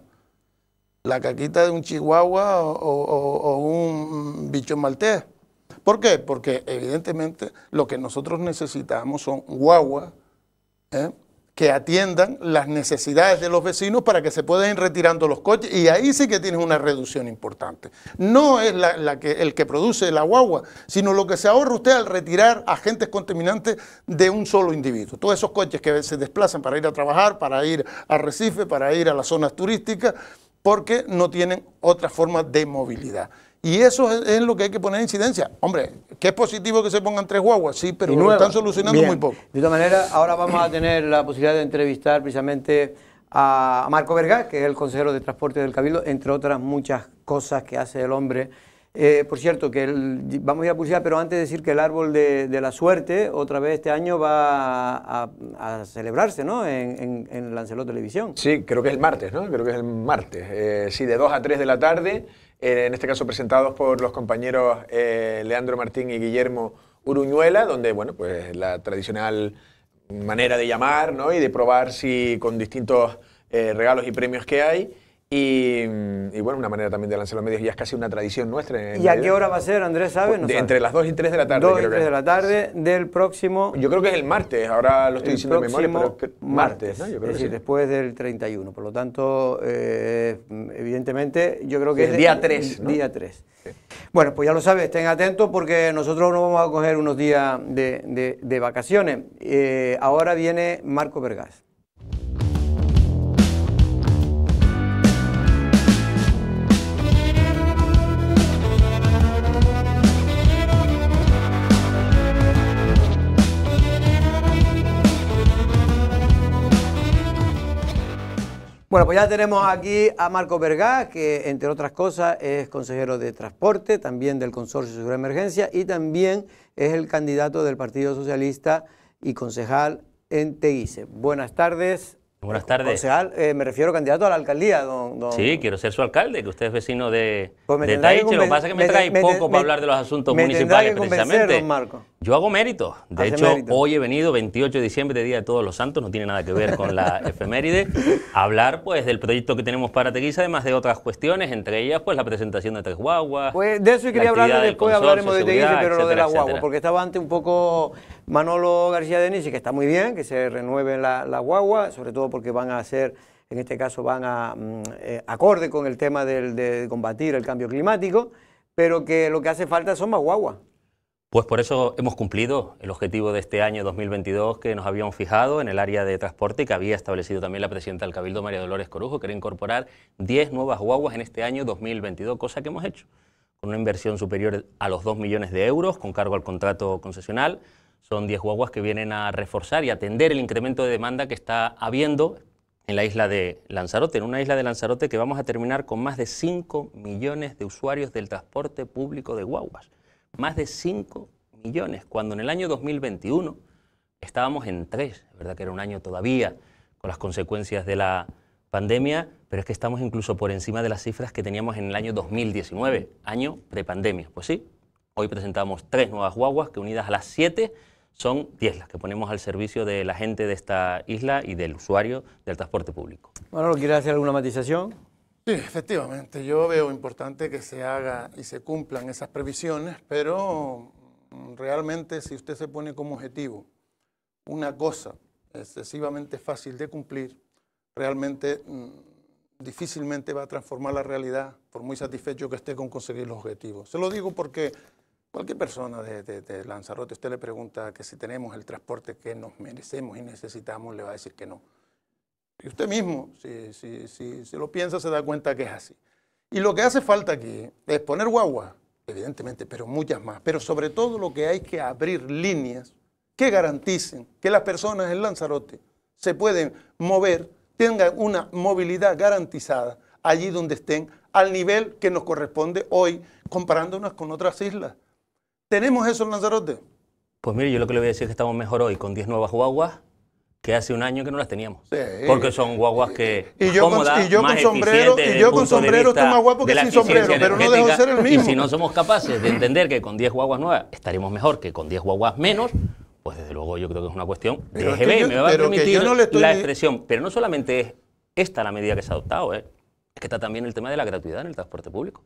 la caquita de un chihuahua o, o un bicho maltés. ¿Por qué? Porque evidentemente lo que nosotros necesitamos son guaguas ¿eh? que atiendan las necesidades de los vecinos para que se puedan ir retirando los coches y ahí sí que tienes una reducción importante. No es el que produce la guagua, sino lo que se ahorra usted al retirar agentes contaminantes de un solo individuo. Todos esos coches que se desplazan para ir a trabajar, para ir a Recife, para ir a las zonas turísticas, porque no tienen otra forma de movilidad. Y eso es, en lo que hay que poner incidencia. Hombre, que es positivo que se pongan tres guaguas, sí, pero lo están solucionando muy poco. De todas maneras, ahora vamos a tener la posibilidad de entrevistar precisamente a Marco Verga que es el consejero de transporte del Cabildo, entre otras muchas cosas que hace el hombre. Eh, por cierto, que vamos a ir a pero antes de decir que el árbol de, la suerte, otra vez este año, va a, celebrarse, En, en, en, Lancelot Televisión. Sí, creo que es el martes, ¿no? Creo que es el martes. Eh, sí, de 2 a 3 de la tarde. Eh, en este caso presentados por los compañeros eh, Leandro Martín y Guillermo Uruñuela, donde, bueno, pues la tradicional manera de llamar ¿no? y de probar si con distintos eh, regalos y premios que hay. Y, bueno, una manera también de lanzar los medios, ya es casi una tradición nuestra. ¿Y a qué hora va a ser, Andrés, ¿Sabes? Entre las 2 y 3 de la tarde. 2 y 3 de la tarde del próximo... Yo creo que es el martes, ahora lo estoy diciendo de memoria, pero martes, martes ¿no? es decir, después del 31, por lo tanto, eh, evidentemente, yo creo que es... El día 3, Día 3. Bueno, pues ya lo sabes, estén atentos porque nosotros nos vamos a coger unos días de, de, vacaciones. Eh, ahora viene Marco Vergás. Bueno, pues ya tenemos aquí a Marco Vergá, que entre otras cosas es consejero de Transporte, también del Consorcio de de Emergencia y también es el candidato del Partido Socialista y concejal en Teguise. Buenas tardes. Buenas eh, tardes. Concejal, eh, me refiero candidato a la alcaldía, don, Sí, quiero ser su alcalde, que usted es vecino de, Taiche. Pues Lo que pasa es que me, trae poco para hablar de los asuntos me municipales, que precisamente. Don Marco. Yo hago méritos. De hecho, hoy he venido, 28 de diciembre, de Día de Todos los Santos, no tiene nada que ver con la efeméride, a hablar pues del proyecto que tenemos para Teguisa, además de otras cuestiones, entre ellas pues la presentación de tres guaguas. Pues de eso quería hablar después, hablaremos de Teguisa, pero lo de la guagua, porque estaba antes un poco Manolo García de Denis, que está muy bien, que se renueve la, guagua, sobre todo porque van a hacer en este caso van a mm, eh, acorde con el tema del, de combatir el cambio climático, pero que lo que hace falta son más guaguas. Pues por eso hemos cumplido el objetivo de este año 2022 que nos habíamos fijado en el área de transporte y que había establecido también la presidenta del Cabildo, María Dolores Corujo, que era incorporar 10 nuevas guaguas en este año 2022, cosa que hemos hecho con una inversión superior a los 2 millones de euros con cargo al contrato concesional. Son 10 guaguas que vienen a reforzar y atender el incremento de demanda que está habiendo en la isla de Lanzarote, en una isla de Lanzarote que vamos a terminar con más de 5 millones de usuarios del transporte público de guaguas más de 5 millones, cuando en el año 2021 estábamos en 3, verdad que era un año todavía con las consecuencias de la pandemia, pero es que estamos incluso por encima de las cifras que teníamos en el año 2019, año prepandemia. Pues sí, hoy presentamos tres nuevas guaguas que unidas a las 7 son 10 las que ponemos al servicio de la gente de esta isla y del usuario del transporte público. Bueno, ¿quiere hacer alguna matización? Sí, efectivamente. Yo veo importante que se haga y se cumplan esas previsiones, pero mm, realmente si usted se pone como objetivo una cosa excesivamente fácil de cumplir, realmente mm, difícilmente va a transformar la realidad, por muy satisfecho que esté con conseguir los objetivos. Se lo digo porque cualquier persona de, de Lanzarote, usted le pregunta que si tenemos el transporte que nos merecemos y necesitamos, le va a decir que no. Y usted mismo, si, si, lo piensa, se da cuenta que es así. Y lo que hace falta aquí es poner guaguas, evidentemente, pero muchas más. Pero sobre todo lo que hay que abrir líneas que garanticen que las personas en Lanzarote se pueden mover, tengan una movilidad garantizada allí donde estén, al nivel que nos corresponde hoy, comparándonos con otras islas. ¿Tenemos eso en Lanzarote? Pues mire, yo lo que le voy a decir es que estamos mejor hoy con 10 nuevas guaguas, que hace un año que no las teníamos. Porque son guaguas que. Y yo, cómodas, y yo con sombrero, y yo con sombrero estoy más guapo que sin sombrero, pero no dejo ser el mismo. Y si no somos capaces de entender que con 10 guaguas nuevas estaremos mejor que con 10 guaguas menos, pues desde luego yo creo que es una cuestión de EGB. me va a permitir la expresión. Pero no solamente es esta la medida que se ha adoptado, ¿eh? es que está también el tema de la gratuidad en el transporte público.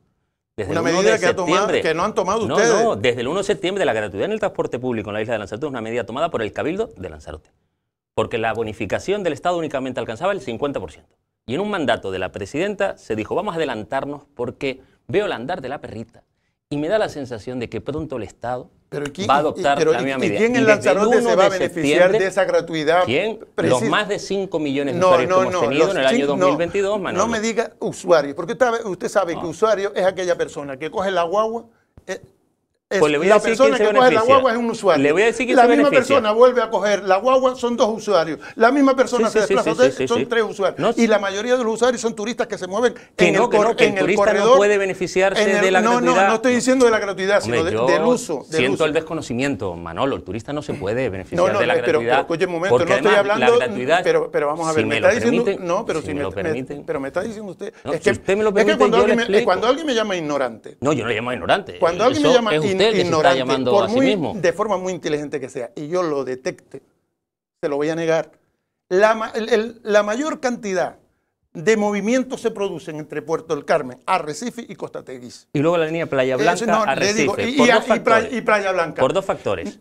Desde una medida que, que, no han tomado ustedes. No, desde el 1 de septiembre la gratuidad en el transporte público en la isla de Lanzarote es una medida tomada por el Cabildo de Lanzarote porque la bonificación del Estado únicamente alcanzaba el 50%. Y en un mandato de la presidenta se dijo, vamos a adelantarnos porque veo el andar de la perrita y me da la sensación de que pronto el Estado va a adoptar la misma medida. ¿Quién en Lanzarote se va a beneficiar de esa gratuidad? ¿Quién? Los más de 5 millones de usuarios que hemos tenido en el año 2022, Manuel. No me diga usuario, porque usted sabe, que ah. usuario es aquella persona que coge la guagua, eh, pues le voy a la decir persona que coge la guagua es un usuario. la misma persona vuelve a coger la guagua, son dos usuarios. La misma persona se desplaza, son tres usuarios. y la mayoría de los usuarios son turistas que se mueven en, el, que el, turista corredor. no puede beneficiarse de la no, gratuidad. No, no estoy diciendo de la gratuidad, sino del uso. Del siento el desconocimiento, Manolo. El turista no se puede beneficiar de la eh, gratuidad. Pero, un momento, no estoy hablando. Pero, pero vamos a ver, me, está diciendo. No, pero si me lo permiten. Pero me está diciendo usted. Es que cuando eh, alguien me llama ignorante. No, yo no le llamo ignorante. Cuando alguien me llama ignorante usted llamando por mismo. De forma muy inteligente que sea, y yo lo detecte, se lo voy a negar. La, la mayor cantidad de movimientos se producen entre Puerto del Carmen, Arrecife y Costa Teguise. Y luego la línea Playa Blanca, y, playa, Blanca. Por dos factores.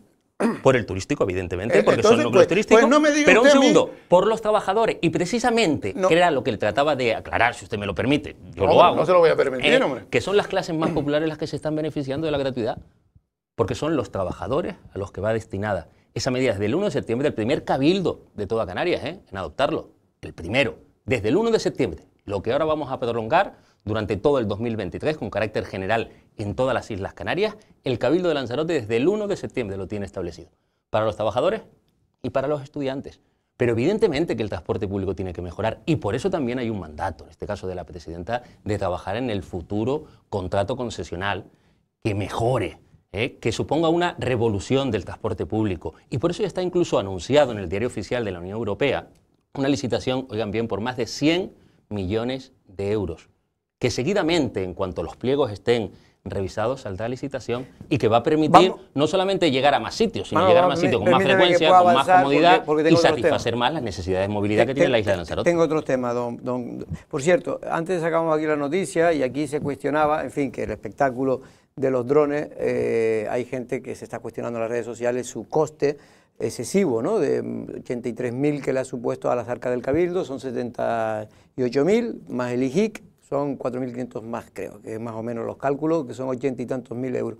Por el turístico, evidentemente, eh, porque son núcleos pues, pues turísticos. pero un segundo, por los trabajadores. Y precisamente, que era lo que él trataba de aclarar, si usted me lo permite, yo lo hago. No se lo voy a permitir, eh, hombre. Que son las clases más populares las que se están beneficiando de la gratuidad. Porque son los trabajadores a los que va destinada. Esa medida desde el 1 de septiembre, el primer cabildo de toda Canarias, eh, en adoptarlo. El primero. Desde el 1 de septiembre. Lo que ahora vamos a prolongar durante todo el 2023 con carácter general en todas las Islas Canarias, el Cabildo de Lanzarote desde el 1 de septiembre lo tiene establecido. Para los trabajadores y para los estudiantes. Pero evidentemente que el transporte público tiene que mejorar y por eso también hay un mandato, en este caso de la presidenta, de trabajar en el futuro contrato concesional que mejore, ¿eh? que suponga una revolución del transporte público. Y por eso ya está incluso anunciado en el diario oficial de la Unión Europea una licitación, oigan bien, por más de 100 millones de euros. Que seguidamente, en cuanto los pliegos estén revisado, saldrá licitación y que va a permitir no solamente llegar a más sitios, sino llegar a más sitios con más frecuencia, con más comodidad y satisfacer más las necesidades de movilidad que tiene la isla de Lanzarote. Tengo otro tema don, Por cierto, antes sacamos aquí la noticia y aquí se cuestionaba, en fin, que el espectáculo de los drones, eh, hay gente que se está cuestionando en las redes sociales su coste excesivo, ¿no? De 83.000 que le ha supuesto a las arcas del Cabildo, son 78.000, más el IGIC, son 4.500 más, creo, que es más o menos los cálculos, que son ochenta y tantos mil euros.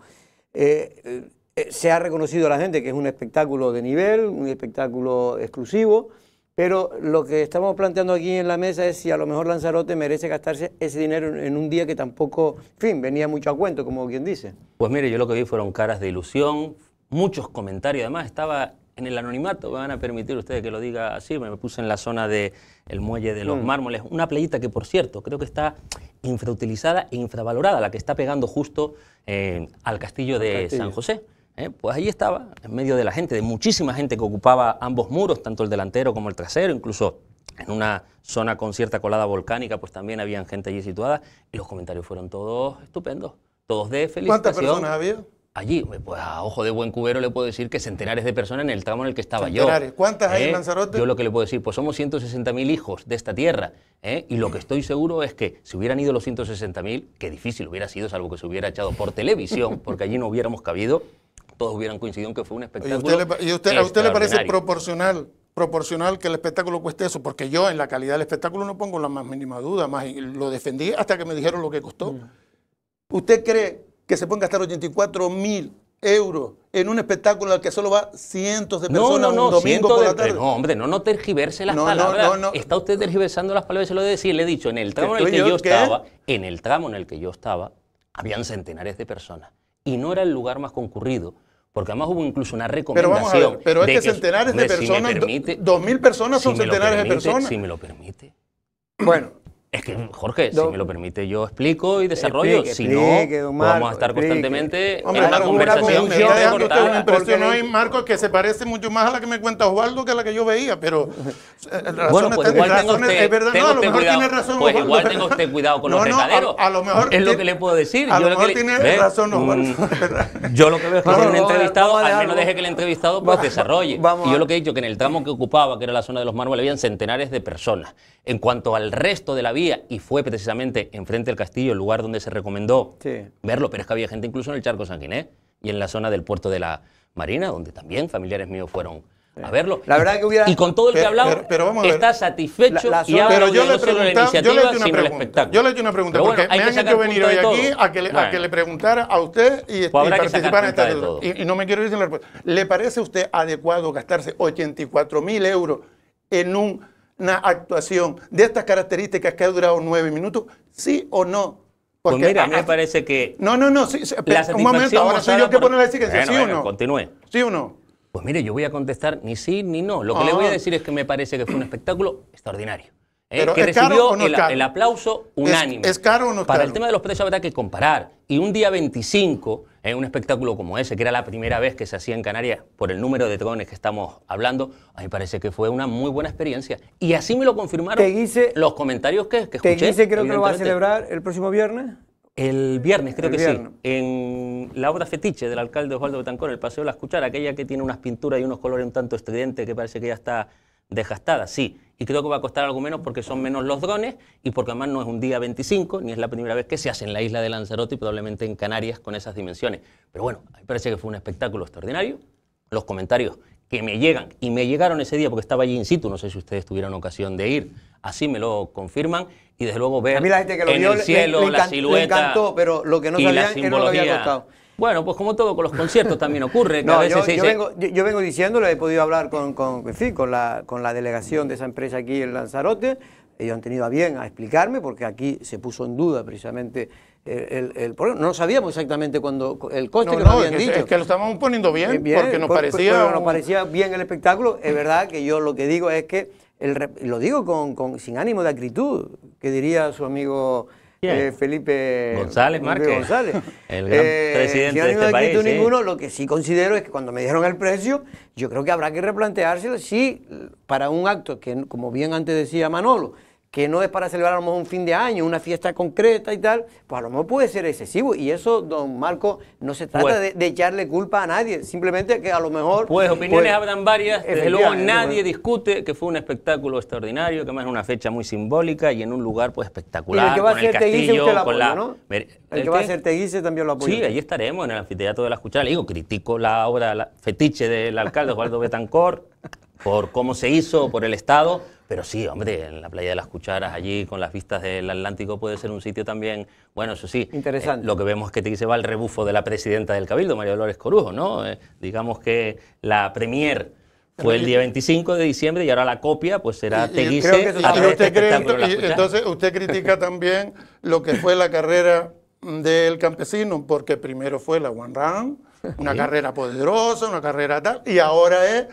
Eh, eh, eh, se ha reconocido a la gente que es un espectáculo de nivel, un espectáculo exclusivo, pero lo que estamos planteando aquí en la mesa es si a lo mejor Lanzarote merece gastarse ese dinero en un día que tampoco, en fin, venía mucho a cuento, como quien dice. Pues mire, yo lo que vi fueron caras de ilusión, muchos comentarios, además estaba en el anonimato, me van a permitir ustedes que lo diga así, me puse en la zona de el muelle de los mm. mármoles, una playita que por cierto creo que está infrautilizada e infravalorada, la que está pegando justo eh, al castillo de San José. Eh, pues ahí estaba, en medio de la gente, de muchísima gente que ocupaba ambos muros, tanto el delantero como el trasero, incluso en una zona con cierta colada volcánica, pues también había gente allí situada, y los comentarios fueron todos estupendos, todos de felicitación. ¿Cuántas personas había? allí, pues a ojo de buen cubero le puedo decir que centenares de personas en el tramo en el que estaba centenares. yo. ¿Cuántas hay en ¿Eh? Lanzarote? Yo lo que le puedo decir, pues somos 160.000 hijos de esta tierra. ¿eh? Y lo que estoy seguro es que si hubieran ido los 160.000, qué difícil hubiera sido, salvo que se hubiera echado por televisión, porque allí no hubiéramos cabido, todos hubieran coincidido en que fue un espectáculo. ¿Y, usted a usted le parece proporcional? proporcional que el espectáculo cueste eso, porque yo en la calidad del espectáculo no pongo la más mínima duda, más lo defendí hasta que me dijeron lo que costó. Mm. ¿Usted cree que se pueden gastar 84 mil euros en un espectáculo al que solo va cientos de personas no, no, un domingo por la tarde. No, hombre, no, no tergiverse las no, palabras. Está usted tergiversando las palabras, se lo he decir, le he dicho, en el tramo en el que yo, estaba, en el tramo en el que yo estaba, habían centenares de personas y no era el lugar más concurrido. Porque además hubo incluso una recomendación. Pero, vamos a ver, pero es que, centenares de personas, dos mil personas son centenares de personas. Si me lo permite. Bueno, es que, Jorge, si me lo permite, yo explico y desarrollo. si no, vamos a estar constantemente en la conversación. Me está una impresión hoy, Marco, que se parece mucho más a la que me cuenta Osvaldo que a la que yo veía, pero... Eh, bueno, pues igual tengo usted, cuidado. Pues igual tengo usted cuidado con los recaderos. A, lo mejor... Es lo que le puedo decir. A lo mejor tiene razón mm, Yo lo que veo es que en un entrevistado, al menos deje que el entrevistado pues desarrolle. Y yo lo que he dicho, que en el tramo que ocupaba, que era la zona de los mármoles, habían centenares de personas. En cuanto al resto de la vida y fue precisamente enfrente del castillo, el lugar donde se recomendó verlo, pero es que había gente incluso en el charco sanguinés y en la zona del puerto de la Marina, donde también familiares míos fueron a verlo. La verdad que hubiera... Y con todo el que hablamos, pero, está satisfecho la, la pero yo, le he yo una pregunta, yo le una pregunta. porque me han hecho venir hoy aquí a que, le, preguntara a usted y, este, pues en esta... Y, y, no me quiero ir sin la respuesta. ¿Le parece a usted adecuado gastarse 84 mil euros en un una actuación de estas características que ha durado nueve minutos? ¿Sí o no? Pues Porque, mira, a mí me parece que. No, no, no. un momento, ahora soy yo que pone la exigencia. ¿Sí o no? Continúe. ¿Sí o no? Pues mire, yo voy a contestar ni sí ni no. Lo que le voy a ah. decir es que me parece que fue un espectáculo extraordinario. ¿Eh? que recibió el, aplauso unánime. Es, caro o no Para el tema de los precios habrá que comparar. Y un día 25, en un espectáculo como ese, que era la primera vez que se hacía en Canarias, por el número de drones que estamos hablando, a mí parece que fue una muy buena experiencia. Y así me lo confirmaron los comentarios que, escuché. escuché. dice, creo que lo va a celebrar el próximo viernes. El viernes, creo que sí. En la obra fetiche del alcalde Osvaldo Betancor, el Paseo de la aquella que tiene unas pinturas y unos colores un tanto estridentes que parece que ya está desgastada, sí. Y creo que va a costar algo menos porque son menos los drones y porque además no es un día 25, ni es la primera vez que se hace en la isla de Lanzarote y probablemente en Canarias con esas dimensiones. Pero bueno, me parece que fue un espectáculo extraordinario. Los comentarios que me llegan, y me llegaron ese día porque estaba allí in situ, no sé si ustedes tuvieron ocasión de ir, así me lo confirman, y desde luego ver que en el cielo la silueta pero lo que no sabían que no lo había costado. Bueno, pues como todo con los conciertos también ocurre. yo, vengo, yo, he podido hablar con, con, la, delegación de esa empresa aquí en Lanzarote. Ellos han tenido a bien a explicarme porque aquí se puso en duda precisamente el, problema. No sabíamos exactamente cuándo el coste que nos habían es, dicho. Es que lo estábamos poniendo eh, bien, porque nos parecía. Nos parecía bien el espectáculo. Es mm. verdad que yo lo que digo es que lo digo con, sin ánimo de acritud, que diría su amigo eh, Felipe González El gran eh, presidente de este no país. ¿sí? ninguno, lo que sí considero es que cuando me dieron el precio, yo creo que habrá que replanteárselo si para un acto que, como bien antes decía Manolo, que no es para celebrar a lo mejor un fin de año, una fiesta concreta y tal, pues a lo mejor puede ser excesivo. Y eso, don Marco, no se trata pues- de, echarle culpa a nadie, simplemente que a lo mejor... Pues opiniones pues, habrán varias, desde luego nadie pues. discute que fue un espectáculo extraordinario, que más es una fecha muy simbólica y en un lugar pues espectacular, el que a castillo, con la... El, que va Teguise también lo apoya. Sí, ahí estaremos, en el anfiteatro de la escuchada. Le digo, critico la obra la fetiche del alcalde Osvaldo Betancor por cómo se hizo, por el Estado pero sí, hombre, en la playa de las Cucharas, allí con las vistas del Atlántico, puede ser un sitio también, bueno, eso sí. Eh, Interesante. lo que vemos es que se va el rebufo de la presidenta del Cabildo, María Dolores Corujo, ¿no? Eh, digamos que la premier fue el día 25 de diciembre y ahora la copia pues será Teguise. Este entonces usted critica también lo que fue la carrera del campesino, porque primero fue la One Round, una carrera poderosa, una carrera tal, y ahora es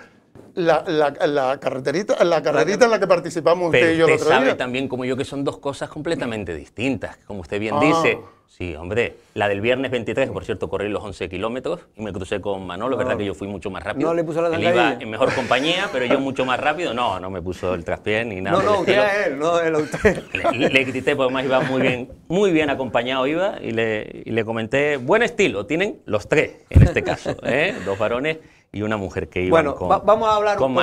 la, la, la, carreterita, la en la que participamos usted y yo el otro sabe también como yo que son dos cosas completamente distintas. Como usted bien ah. dice, sí, hombre, la del viernes 23, por cierto, corrí los 11 kilómetros y me crucé con Manolo, verdad ah. que yo fui mucho más rápido. No le puso la Él iba en mejor compañía, pero yo mucho más rápido. No, no me puso el traspié ni nada. No, no, usted era él, no usted. Le, le grité, pues además iba muy bien, muy bien acompañado iba y le, y le comenté, buen estilo, tienen los tres en este caso, ¿eh? dos varones y una mujer que iba bueno, con. Bueno, vamos a hablar con un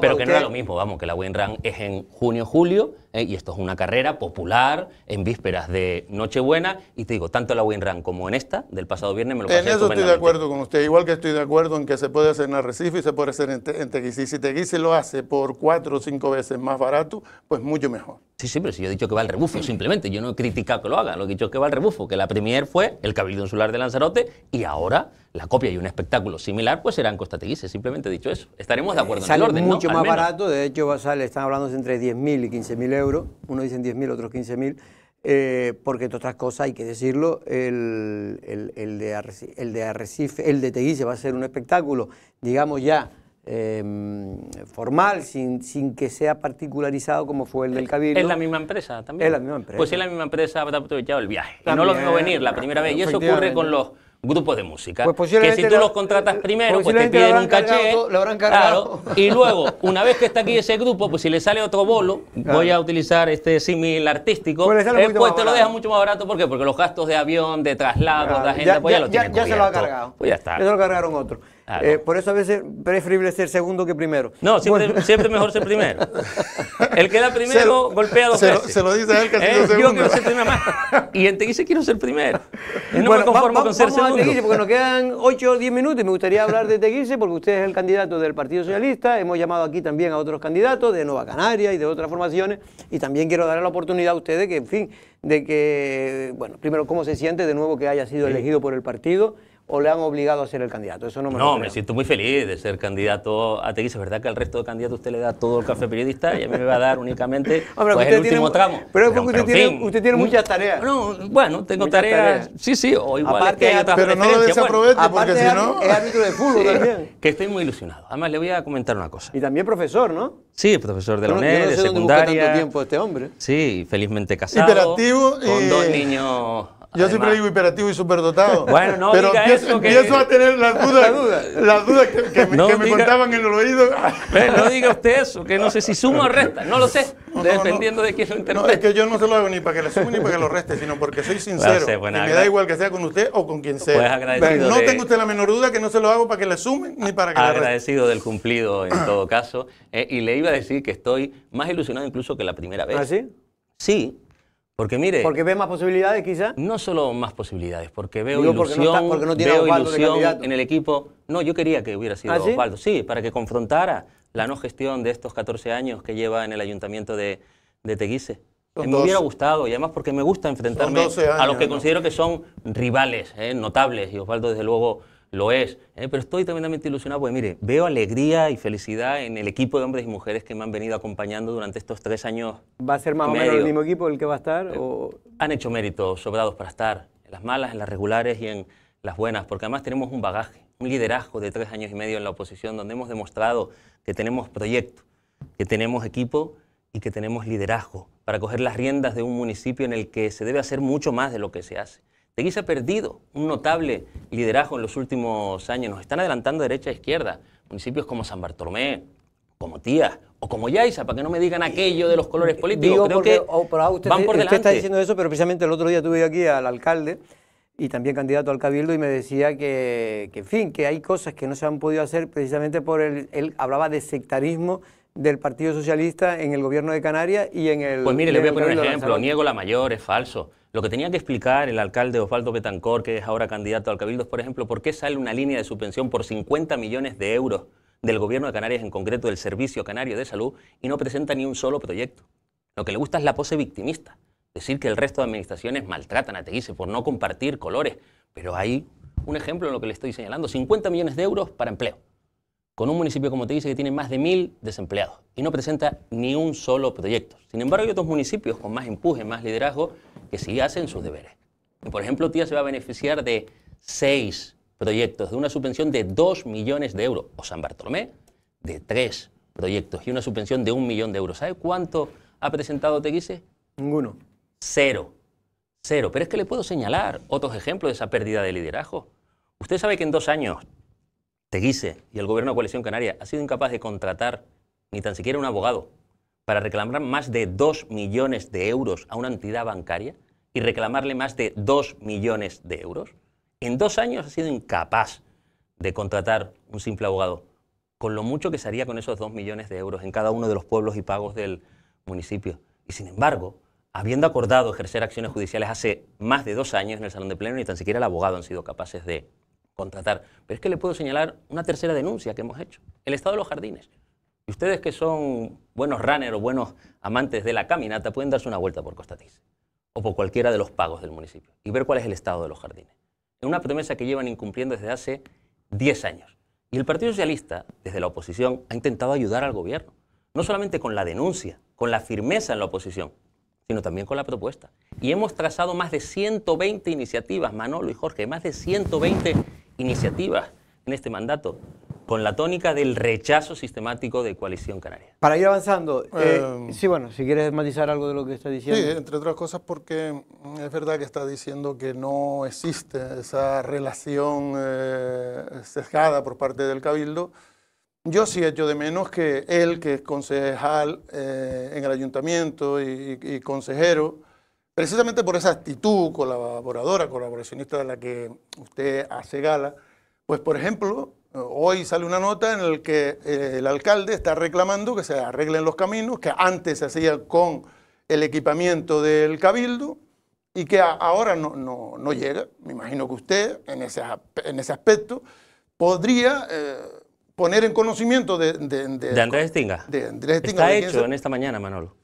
Pero que no es lo mismo, vamos, que la Wayne es en junio-julio eh, y esto es una carrera popular en vísperas de Nochebuena. Y te digo, tanto la Wayne como en esta del pasado viernes me lo pasé En eso estoy de acuerdo con usted, igual que estoy de acuerdo en que se puede hacer en Arrecife y se puede hacer en, y Si Teguise lo hace por cuatro o cinco veces más barato, pues mucho mejor. Sí, sí, pero si yo he dicho que va al rebufo, simplemente. Yo no he criticado que lo haga, lo he dicho que va al rebufo, que la premier fue el Cabildo Insular de Lanzarote y ahora la copia y un espectáculo similar pues serán Costa Teguise, simplemente he dicho eso. Estaremos de acuerdo en el orden, mucho más barato, de hecho están hablando entre 10.000 y 15.000 euros, uno dicen 10.000, otros 15.000, eh, porque entre otras cosas, hay que decirlo, el, el de Arrecife, el de Teguise va a ser un espectáculo, digamos ya eh, formal, sin, sin, que sea particularizado como fue el del Cabildo. Es la misma empresa también. Es la misma empresa. Pues es la misma empresa habrá aprovechado el viaje. y no lo dejó venir la primera vez. Y eso ocurre con los grupos de música. Pues que si tú los contratas eh, primero, pues te piden un caché. lo habrán claro, y luego, una vez que está aquí ese grupo, pues si le sale otro bolo, voy a utilizar este símil artístico, pues, eh, pues te lo deja mucho más barato. ¿Por Porque los gastos de avión, de traslado, de pues ya, lo ya se lo ha cargado. Pues ya está. se lo cargaron otro. Ah, eh, por eso a veces preferible ser segundo que primero. No, siempre, siempre mejor ser primero. El que da primero golpea dos se se lo dice a él que eh, Yo quiero ser más. Y en Teguise quiero ser primero. no bueno, me conformo con ser vamos A Teguise porque nos quedan 8 o 10 minutos y me gustaría hablar de Teguise porque usted es el candidato del Partido Socialista. Hemos llamado aquí también a otros candidatos de Nueva Canaria y de otras formaciones. Y también quiero darle la oportunidad a ustedes que, en fin, de que, bueno, primero, cómo se siente de nuevo que haya sido elegido por el partido o le han obligado a ser el candidato. Eso no me No, me siento muy feliz de ser candidato a Teguisa. Es verdad que al resto de candidatos usted le da todo el café periodista y a mí me va a dar únicamente pues, el último tramo. Pero es porque usted, tiene, usted, tiene, muchas tareas. No, bueno, tengo tareas, Sí, sí, o igual aparte, hay Pero no lo desaproveche porque si no... es árbitro de fútbol también. Que estoy muy ilusionado. Además, le voy a comentar una cosa. Y también profesor, ¿no? Sí, profesor de la UNED, de secundaria. tanto tiempo este hombre. Sí, felizmente casado. Interactivo. Con dos niños yo siempre digo hiperactivo y superdotado. Bueno, no, pero diga empiezo, eso que... a tener las dudas, las dudas que, que, que me contaban en el oído. no diga usted eso, que no sé si sumo o resta, no lo sé, dependiendo de quién lo interprete. No, es que yo no se lo hago ni para que le sume ni para que lo reste, sino porque soy sincero. y me da igual que sea con usted o con quien sea. Pues no tengo usted la menor duda que no se lo hago para que le sume ni para que lo le Agradecido del cumplido en todo caso. Eh, y le iba a decir que estoy más ilusionado incluso que la primera vez. ¿Ah, sí? Sí, porque mire. Porque ve más posibilidades, quizás. No solo más posibilidades, porque veo ilusión, en el equipo. No, yo quería que hubiera sido ¿Ah, sí? Osvaldo, sí, para que confrontara la no gestión de estos 14 años que lleva en el ayuntamiento de, Teguise. Eh, me hubiera gustado, y además porque me gusta enfrentarme a los que considero que son rivales eh, notables, y Osvaldo desde luego lo es. ¿eh? Pero estoy tremendamente ilusionado porque, mire, veo alegría y felicidad en el equipo de hombres y mujeres que me han venido acompañando durante estos tres años. ¿Va a ser más o menos el mismo equipo el que va a estar? O... Han hecho méritos sobrados para estar, en las malas, en las regulares y en las buenas, porque además tenemos un bagaje, un liderazgo de tres años y medio en la oposición donde hemos demostrado que tenemos proyecto, que tenemos equipo y que tenemos liderazgo para coger las riendas de un municipio en el que se debe hacer mucho más de lo que se hace se ha perdido un notable liderazgo en los últimos años. Nos están adelantando derecha a e izquierda. Municipios como San Bartolomé, como Tías o como Yaiza, para que no me digan aquello de los colores políticos. Creo oh, ah, van por está diciendo eso, pero precisamente el otro día tuve aquí al alcalde y también candidato al cabildo y me decía que, que fin, que hay cosas que no se han podido hacer precisamente por el... Él hablaba de sectarismo del Partido Socialista en el gobierno de Canarias y en el... Pues mire, le voy a poner un ejemplo. Niego la mayor, es falso. Lo que tenía que explicar el alcalde Osvaldo Betancor, que es ahora candidato al Cabildo, por ejemplo, por qué sale una línea de subvención por 50 millones de euros del gobierno de Canarias, en concreto del Servicio Canario de Salud, y no presenta ni un solo proyecto. Lo que le gusta es la pose victimista, decir que el resto de administraciones maltratan a Teguise por no compartir colores, pero hay un ejemplo en lo que le estoy señalando, 50 millones de euros para empleo con un municipio, como te dice, que tiene más de mil desempleados y no presenta ni un solo proyecto. Sin embargo, hay otros municipios con más empuje, más liderazgo, que sí hacen sus deberes. Por ejemplo, Tía se va a beneficiar de seis proyectos, de una subvención de 2 millones de euros, o San Bartolomé, de tres proyectos y una subvención de un millón de euros. ¿Sabe cuánto ha presentado Teguise? Ninguno. Cero. Cero. Pero es que le puedo señalar otros ejemplos de esa pérdida de liderazgo. Usted sabe que en dos años Teguise y el gobierno de coalición canaria ha sido incapaz de contratar ni tan siquiera un abogado para reclamar más de 2 millones de euros a una entidad bancaria y reclamarle más de 2 millones de euros, en dos años ha sido incapaz de contratar un simple abogado, con lo mucho que se haría con esos 2 millones de euros en cada uno de los pueblos y pagos del municipio. Y sin embargo, habiendo acordado ejercer acciones judiciales hace más de dos años en el Salón de Pleno, ni tan siquiera el abogado han sido capaces de contratar. Pero es que le puedo señalar una tercera denuncia que hemos hecho, el estado de los jardines. Y ustedes que son buenos runners o buenos amantes de la caminata pueden darse una vuelta por Costatice o por cualquiera de los pagos del municipio y ver cuál es el estado de los jardines. Es una promesa que llevan incumpliendo desde hace 10 años. Y el Partido Socialista, desde la oposición, ha intentado ayudar al gobierno, no solamente con la denuncia, con la firmeza en la oposición, sino también con la propuesta. Y hemos trazado más de 120 iniciativas, Manolo y Jorge, más de 120 iniciativa en este mandato con la tónica del rechazo sistemático de Coalición Canaria. Para ir avanzando, eh, eh, sí, bueno, si quieres matizar algo de lo que está diciendo. Sí, entre otras cosas porque mm, es verdad que está diciendo que no existe esa relación eh, sesgada por parte del Cabildo. Yo sí echo de menos que él, que es concejal eh, en el ayuntamiento y consejero, Precisamente por esa actitud colaboradora, colaboracionista de la que usted hace gala, pues por ejemplo, hoy sale una nota en la que eh, el alcalde está reclamando que se arreglen los caminos, que antes se hacía con el equipamiento del cabildo y que ahora no, llega. Me imagino que usted, en ese, en ese aspecto, podría... Eh, poner en conocimiento de... De, de, Andrés De Andrés Tinga Está hecho en esta mañana, Manolo.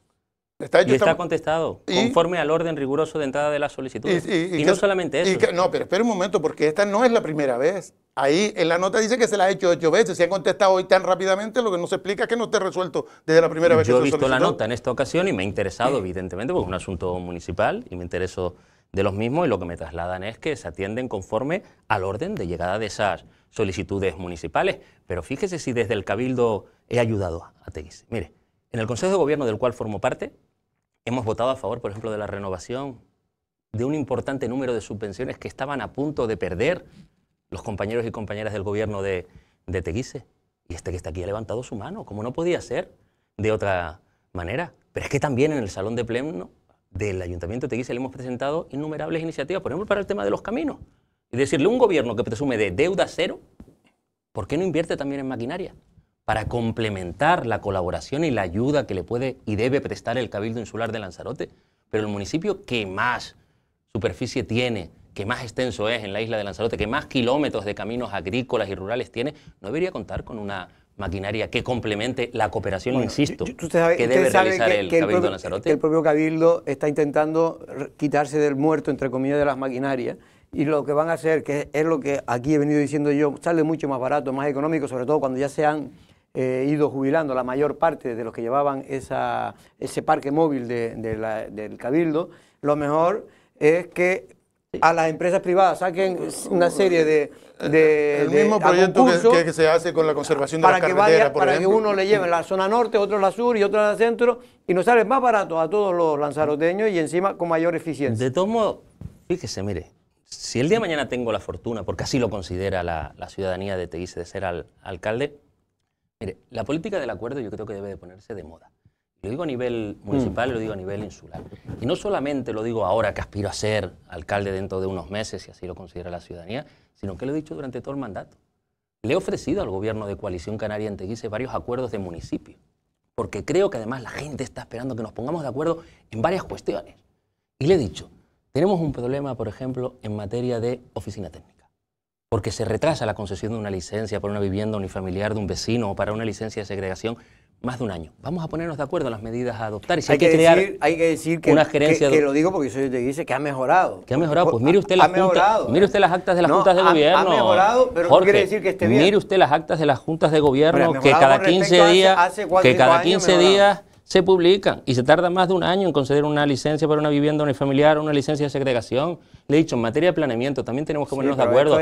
Está y está, contestado, conforme al orden riguroso de entrada de las solicitudes. Y, no solamente eso. no, pero espera un momento, porque esta no es la primera vez. Ahí en la nota dice que se la ha hecho ocho veces. Si han contestado hoy tan rápidamente, lo que no se explica es que no esté resuelto desde la primera vez que Yo que Yo he visto la nota en esta ocasión y me ha interesado, evidentemente, porque es un asunto municipal y me intereso de los mismos y lo que me trasladan es que se atienden conforme al orden de llegada de esas solicitudes municipales. Pero fíjese si desde el Cabildo he ayudado a Teguise. Mire, en el Consejo de Gobierno del cual formo parte, Hemos votado a favor, por ejemplo, de la renovación de un importante número de subvenciones que estaban a punto de perder los compañeros y compañeras del gobierno de, Teguise. Y este que está aquí ha levantado su mano, como no podía ser de otra manera. Pero es que también en el salón de pleno del Ayuntamiento de Teguise le hemos presentado innumerables iniciativas, por ejemplo, para el tema de los caminos. Y decirle, un gobierno que presume de deuda cero, ¿por qué no invierte también en maquinaria? para complementar la colaboración y la ayuda que le puede y debe prestar el Cabildo Insular de Lanzarote. Pero el municipio que más superficie tiene, que más extenso es en la isla de Lanzarote, que más kilómetros de caminos agrícolas y rurales tiene, no debería contar con una maquinaria que complemente la cooperación, insisto, que debe realizar el Cabildo propio, de Lanzarote. el propio Cabildo está intentando quitarse del muerto, entre comillas, de las maquinarias y lo que van a hacer, que es lo que aquí he venido diciendo yo, sale mucho más barato, más económico, sobre todo cuando ya se han eh, ido jubilando la mayor parte de los que llevaban esa, ese parque móvil del Cabildo, lo mejor es que a las empresas privadas saquen una serie de... el mismo proyecto que, se hace con la conservación de para Para que uno le lleve la zona norte, otro la sur y otro la centro, y nos sale más barato a todos los lanzaroteños y encima con mayor eficiencia. De todos modos, fíjese, mire, si el día de mañana tengo la fortuna, porque así lo considera la, ciudadanía de Teguise, de ser al, alcalde, Mire, la política del acuerdo yo creo que debe de ponerse de moda. Lo digo a nivel municipal mm. lo digo a nivel insular. Y no solamente lo digo ahora que aspiro a ser alcalde dentro de unos meses, si así lo considera la ciudadanía, sino que lo he dicho durante todo el mandato. Le he ofrecido al gobierno de Coalición Canaria Teguise varios acuerdos de municipio, porque creo que además la gente está esperando que nos pongamos de acuerdo en varias cuestiones. Y le he dicho, tenemos un problema, por ejemplo, en materia de oficina técnica porque se retrasa la concesión de una licencia para una vivienda unifamiliar de un vecino o para una licencia de segregación más de un año. Vamos a ponernos de acuerdo en las medidas a adoptar. Y si hay, que, crear decir, hay que decir que, una gerencia que, lo digo porque yo te dice que ha mejorado. Que ha mejorado. Pues mire usted, las, mire ¿eh? usted las actas de las juntas de gobierno. Ha mejorado, pero Jorge, quiere decir que esté bien. Mire usted las actas de las juntas de gobierno que cada 15 días, hace, que cada 15 días se publican y se tarda más de un año en conceder una licencia para una vivienda unifamiliar una licencia de segregación. Le he dicho, en materia de planeamiento también tenemos que ponernos de acuerdo.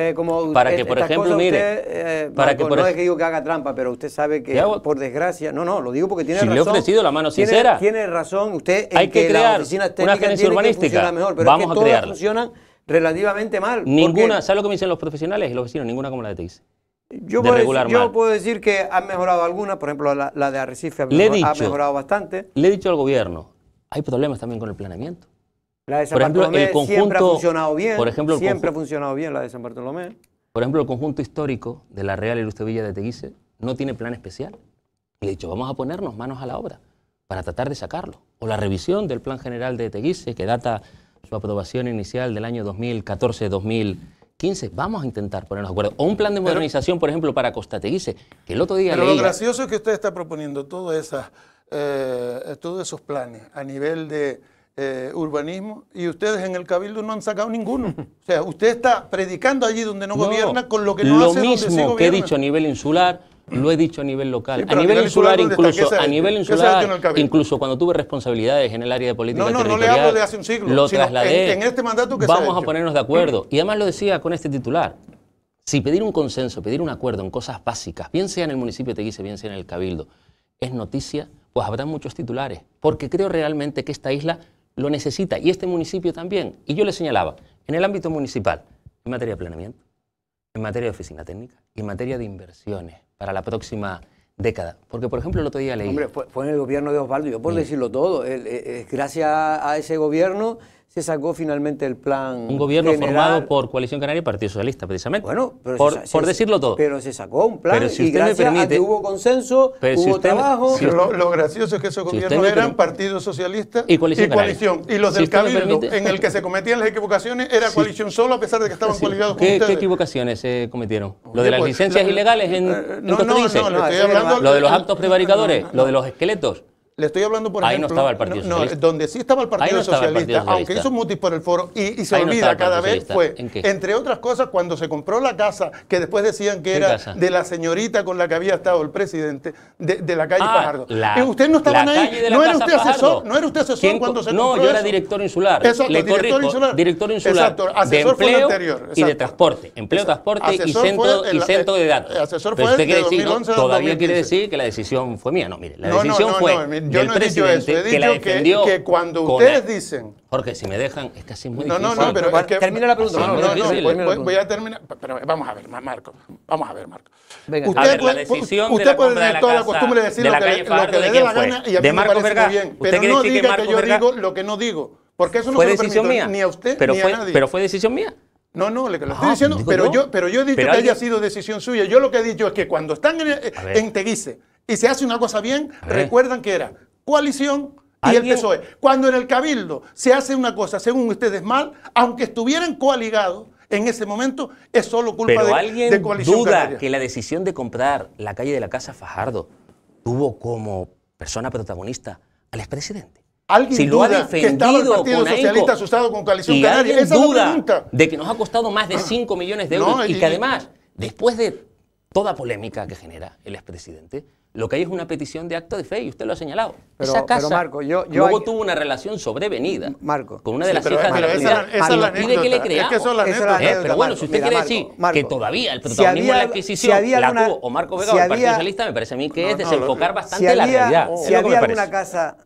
para que, por ejemplo, mire. Eh, para que no es que digo que haga trampa, pero usted sabe que, por desgracia, no, no, lo digo porque tiene si razón. le he ofrecido la mano sincera. Tiene, razón usted en Hay que, crear una agencia urbanística. Mejor, pero Vamos es que a crear funcionan relativamente mal. Ninguna, salvo ¿sabe lo que me dicen los profesionales y los vecinos? Ninguna como la de TIC. Yo puedo, decir, puedo, decir que han mejorado algunas, por ejemplo, la, de Arrecife ha, mejorado bastante. Le he dicho al gobierno, hay problemas también con el planeamiento. La de San por Bartolomé siempre ha funcionado bien. Por ejemplo, siempre ha funcionado bien la de San Bartolomé. Por ejemplo, el conjunto histórico de la Real Ilustre Villa de Teguise no tiene plan especial. Le he dicho, vamos a ponernos manos a la obra para tratar de sacarlo. O la revisión del plan general de Teguise, que data su aprobación inicial del año 2014-2015 15, vamos a intentar ponernos de acuerdo. O un plan de modernización, por ejemplo, para Teguise, que el otro día Pero lo gracioso es que usted está proponiendo todas esas, eh, todos esos planes a nivel de eh, urbanismo y ustedes en el Cabildo no han sacado ninguno. O sea, usted está predicando allí donde no, gobierna con lo que no lo hace Lo mismo que he dicho a nivel insular, lo he dicho a nivel local. a nivel insular, incluso, insular, incluso cuando tuve responsabilidades en el área de política no, no, territorial, no le hablo de hace un siglo, lo trasladé. En, este Vamos a ponernos de acuerdo. Y además lo decía con este titular. Si pedir un consenso, pedir un acuerdo en cosas básicas, bien sea en el municipio de Teguise, bien sea en el Cabildo, es noticia, pues habrá muchos titulares. Porque creo realmente que esta isla lo necesita y este municipio también. Y yo le señalaba, en el ámbito municipal, en materia de planeamiento, en materia de oficina técnica y en materia de inversiones para la próxima década. Porque, por ejemplo, el otro día leí... Hombre, fue, en el gobierno de Osvaldo, yo puedo decirlo todo, eh, eh, gracias a ese gobierno se sacó finalmente el plan. Un gobierno formado por Coalición Canaria y Partido Socialista, precisamente. Bueno, pero por, decirlo todo. Pero se sacó un plan pero si usted y gracias me permite, a que hubo consenso, hubo trabajo. lo, gracioso es que esos gobiernos eran Partido Socialista y Coalición. Y, y los del Cabildo, en el que se cometían las equivocaciones, era Coalición solo a pesar de que estaban coaligados con ¿Qué, ustedes. ¿Qué equivocaciones se cometieron? ¿Lo de las pues, licencias ilegales en, eh, no, en no, no, no, lo de los actos prevaricadores, lo de los esqueletos. Le estoy hablando, por Ahí no estaba el Partido Socialista. No, donde sí estaba el Partido, Socialista, aunque hizo mutis por el foro y, se olvida cada vez, fue, entre otras cosas, cuando se compró la casa, que después decían que era de la señorita con la que había estado el presidente, de, la calle ah, Fajardo. Eh, usted no estaban ahí, no era, usted asesor, no era usted asesor cuando se compró No, yo era director insular. director insular. Director insular. Exacto, asesor de fue el anterior. Y de transporte, empleo, transporte y centro, centro de eh, datos. Asesor fue el Todavía quiere decir que la decisión fue mía. No, mire, la decisión fue yo no he dicho eso. He dicho Que, cuando ustedes dicen. Jorge, si me dejan, es casi muy difícil. No, no, pero. que... Termina la pregunta. No, no, no, voy, a terminar. Pero vamos a ver, Marco. Vamos a ver, Marco. Venga. Usted, puede, usted tener la toda la costumbre de decir lo, que, le dé la gana y a mí me parece muy bien. Pero no diga que, yo digo lo que no digo. Porque eso no fue se lo decisión mía. ni a usted ni a nadie. Pero fue decisión mía. No, no, lo que estoy ah, diciendo, pero yo. pero yo he dicho que haya sido decisión suya. Yo lo que he dicho es que cuando están en, en Teguise, y se hace una cosa bien, recuerdan que era coalición y el PSOE. Cuando en el Cabildo se hace una cosa, según ustedes, mal, aunque estuvieran coaligados, en ese momento es solo culpa Pero de, alguien duda que la decisión de comprar la calle de la Casa Fajardo tuvo como persona protagonista al expresidente. ¿Alguien si ha defendido que Socialista asustado con Coalición Canaria? duda de que nos ha costado más de 5 millones de euros y, que además, después de toda polémica que genera el expresidente, lo que hay es una petición de acto de fe, y usted lo ha señalado. esa casa pero Marco, yo, luego tuvo una relación sobrevenida con una de las hijas de la comunidad. Esa, esa la que le crea Es que la anécdota, eh, pero bueno, si usted quiere decir que todavía el protagonismo de la adquisición la tuvo o Marco Vega si o el Partido Socialista, me parece a mí que es desenfocar bastante la realidad. Si había alguna casa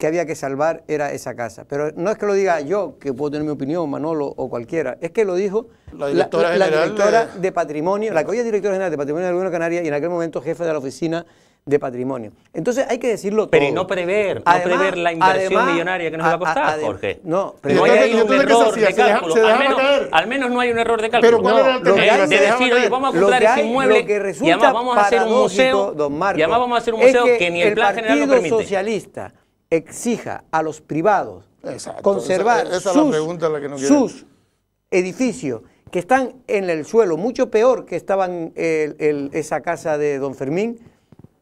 que había que salvar era esa casa. Pero no es que lo diga yo, que puedo tener mi opinión, Manolo o cualquiera, es que lo dijo la directora, de... patrimonio, la que hoy es directora general de patrimonio de la de Canarias y en aquel momento jefe de la oficina de patrimonio. Entonces hay que decirlo todo. Pero no prever, no prever la inversión millonaria que nos va a costar, a, Jorge. No, pero no hay, un error de cálculo. Se al, menos, caer. al, menos, no hay un error de cálculo. Pero ¿cuál no, era lo decir, vamos a comprar ese inmueble y además vamos a hacer un museo, Marco, y además vamos a hacer un museo que, ni el plan general lo permite. Socialista exija a los privados conservar sus, edificios que están en el suelo, mucho peor que estaban esa casa de don Fermín,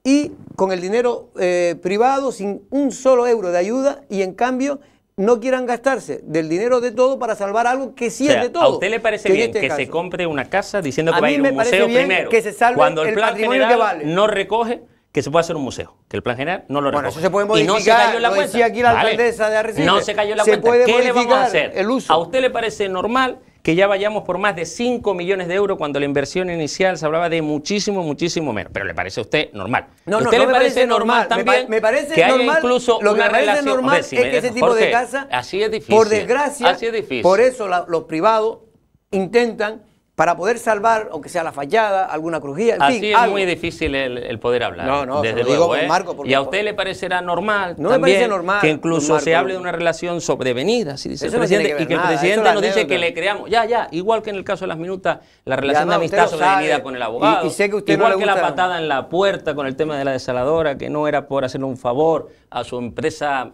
y con el dinero eh, privado, sin un solo euro de ayuda, y en cambio no quieran gastarse del dinero de todo para salvar algo que sí es de todo. ¿A usted le parece bien este que se compre una casa diciendo que va a ir a un museo primero? Que se salve cuando el, patrimonio vale. no recoge que se puede hacer un museo, que el plan general no lo reconoce. Bueno, eso se puede modificar, y no se cayó la aquí la alcaldesa de Arrecife. No se cayó la cuenta. ¿Qué le vamos a hacer? ¿A usted le parece normal que ya vayamos por más de 5 millones de euros cuando la inversión inicial se hablaba de muchísimo, muchísimo menos. Pero le parece a usted normal. No, no, ¿Usted le parece, normal, también? Me, parece que normal. incluso lo que me normal es que ese tipo de casa, así es difícil, por desgracia, así es difícil. por eso los privados intentan para poder salvar, aunque sea la fallada, alguna crujía. Así es muy difícil el, poder hablar. No, no, desde luego, ¿eh? Marco, y a usted le parecerá normal, también, que incluso se hable de una relación sobrevenida, si dice el presidente, y que el presidente nos dice que le creamos. Ya, ya, igual que en el caso de las minutas, la relación de amistad sobrevenida con el abogado. igual que la patada en la puerta con el tema de la desaladora, que no era por hacerle un favor a su empresa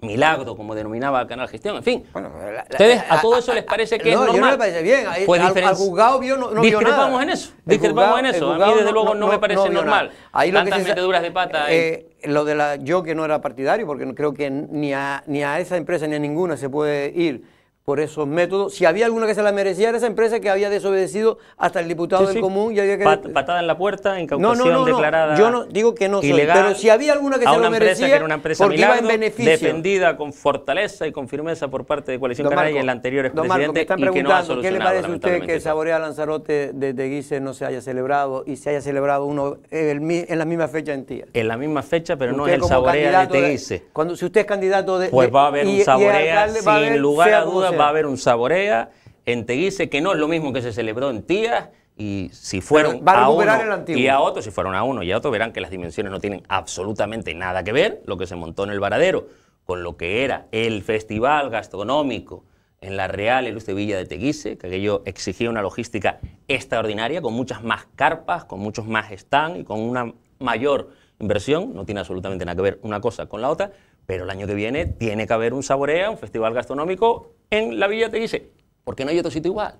milagro, como denominaba el canal gestión, en fin. Bueno, ¿Ustedes a, todo eso les parece que no, es normal? No, me parece bien. al, juzgado vio, no, vio nada. en eso, discrepamos en eso. A mí, desde luego, no, me parece normal. Ahí lo Tantas que meteduras de pata. Eh, lo de la, yo que no era partidario, porque creo que ni a, ni a esa empresa ni a ninguna se puede ir por esos métodos. Si había alguna que se la merecía, era esa empresa que había desobedecido hasta el diputado del común y había que... patada en la puerta, incautación declarada. Yo no digo que no pero si había alguna que se la merecía, era una empresa porque iba en beneficio. defendida con fortaleza y con firmeza por parte de Coalición Canaria y el anterior expresidente Marco, me están preguntando, y ¿Qué le parece a usted que Saborea Lanzarote de Guise no se haya celebrado y se haya celebrado uno eh, en la misma fecha en Tía? En la misma fecha, pero no en el Saborea de Teguise. Cuando, si usted es candidato de... Pues va a haber un Saborea sin lugar a dudas va a haber un saborea en Teguise, que no es lo mismo que se celebró en Tías, y si fueron a, uno y a otro, si fueron a uno y a otro, verán que las dimensiones no tienen absolutamente nada que ver lo que se montó en el Varadero con lo que era el festival gastronómico en la Real Ilustre Villa de Teguise, que aquello exigía una logística extraordinaria, con muchas más carpas, con muchos más stands y con una mayor inversión, no tiene absolutamente nada que ver una cosa con la otra, pero el año que viene tiene que haber un saborea, un festival gastronómico en la Villa Teguise. Porque no hay otro sitio igual.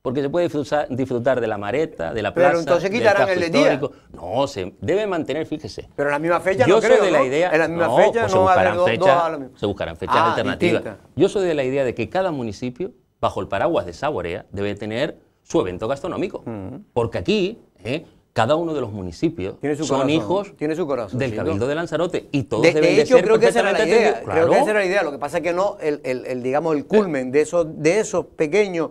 Porque se puede disfrutar, de la mareta, de la plaza. Pero entonces quitarán el de día. No, se debe mantener, fíjese. Pero en la misma fecha no de la idea. En la misma fecha pues no se buscarán, a se buscarán fechas ah, alternativas. Yo soy de la idea de que cada municipio, bajo el paraguas de Saborea, debe tener su evento gastronómico. Mm. Porque aquí ¿eh? cada uno de los municipios ¿Tiene su son hijos del Cabildo de Lanzarote y todos deben de creo que esa era la idea. Creo que la idea. Lo que pasa es que no, el, digamos, el culmen de esos, de esos pequeños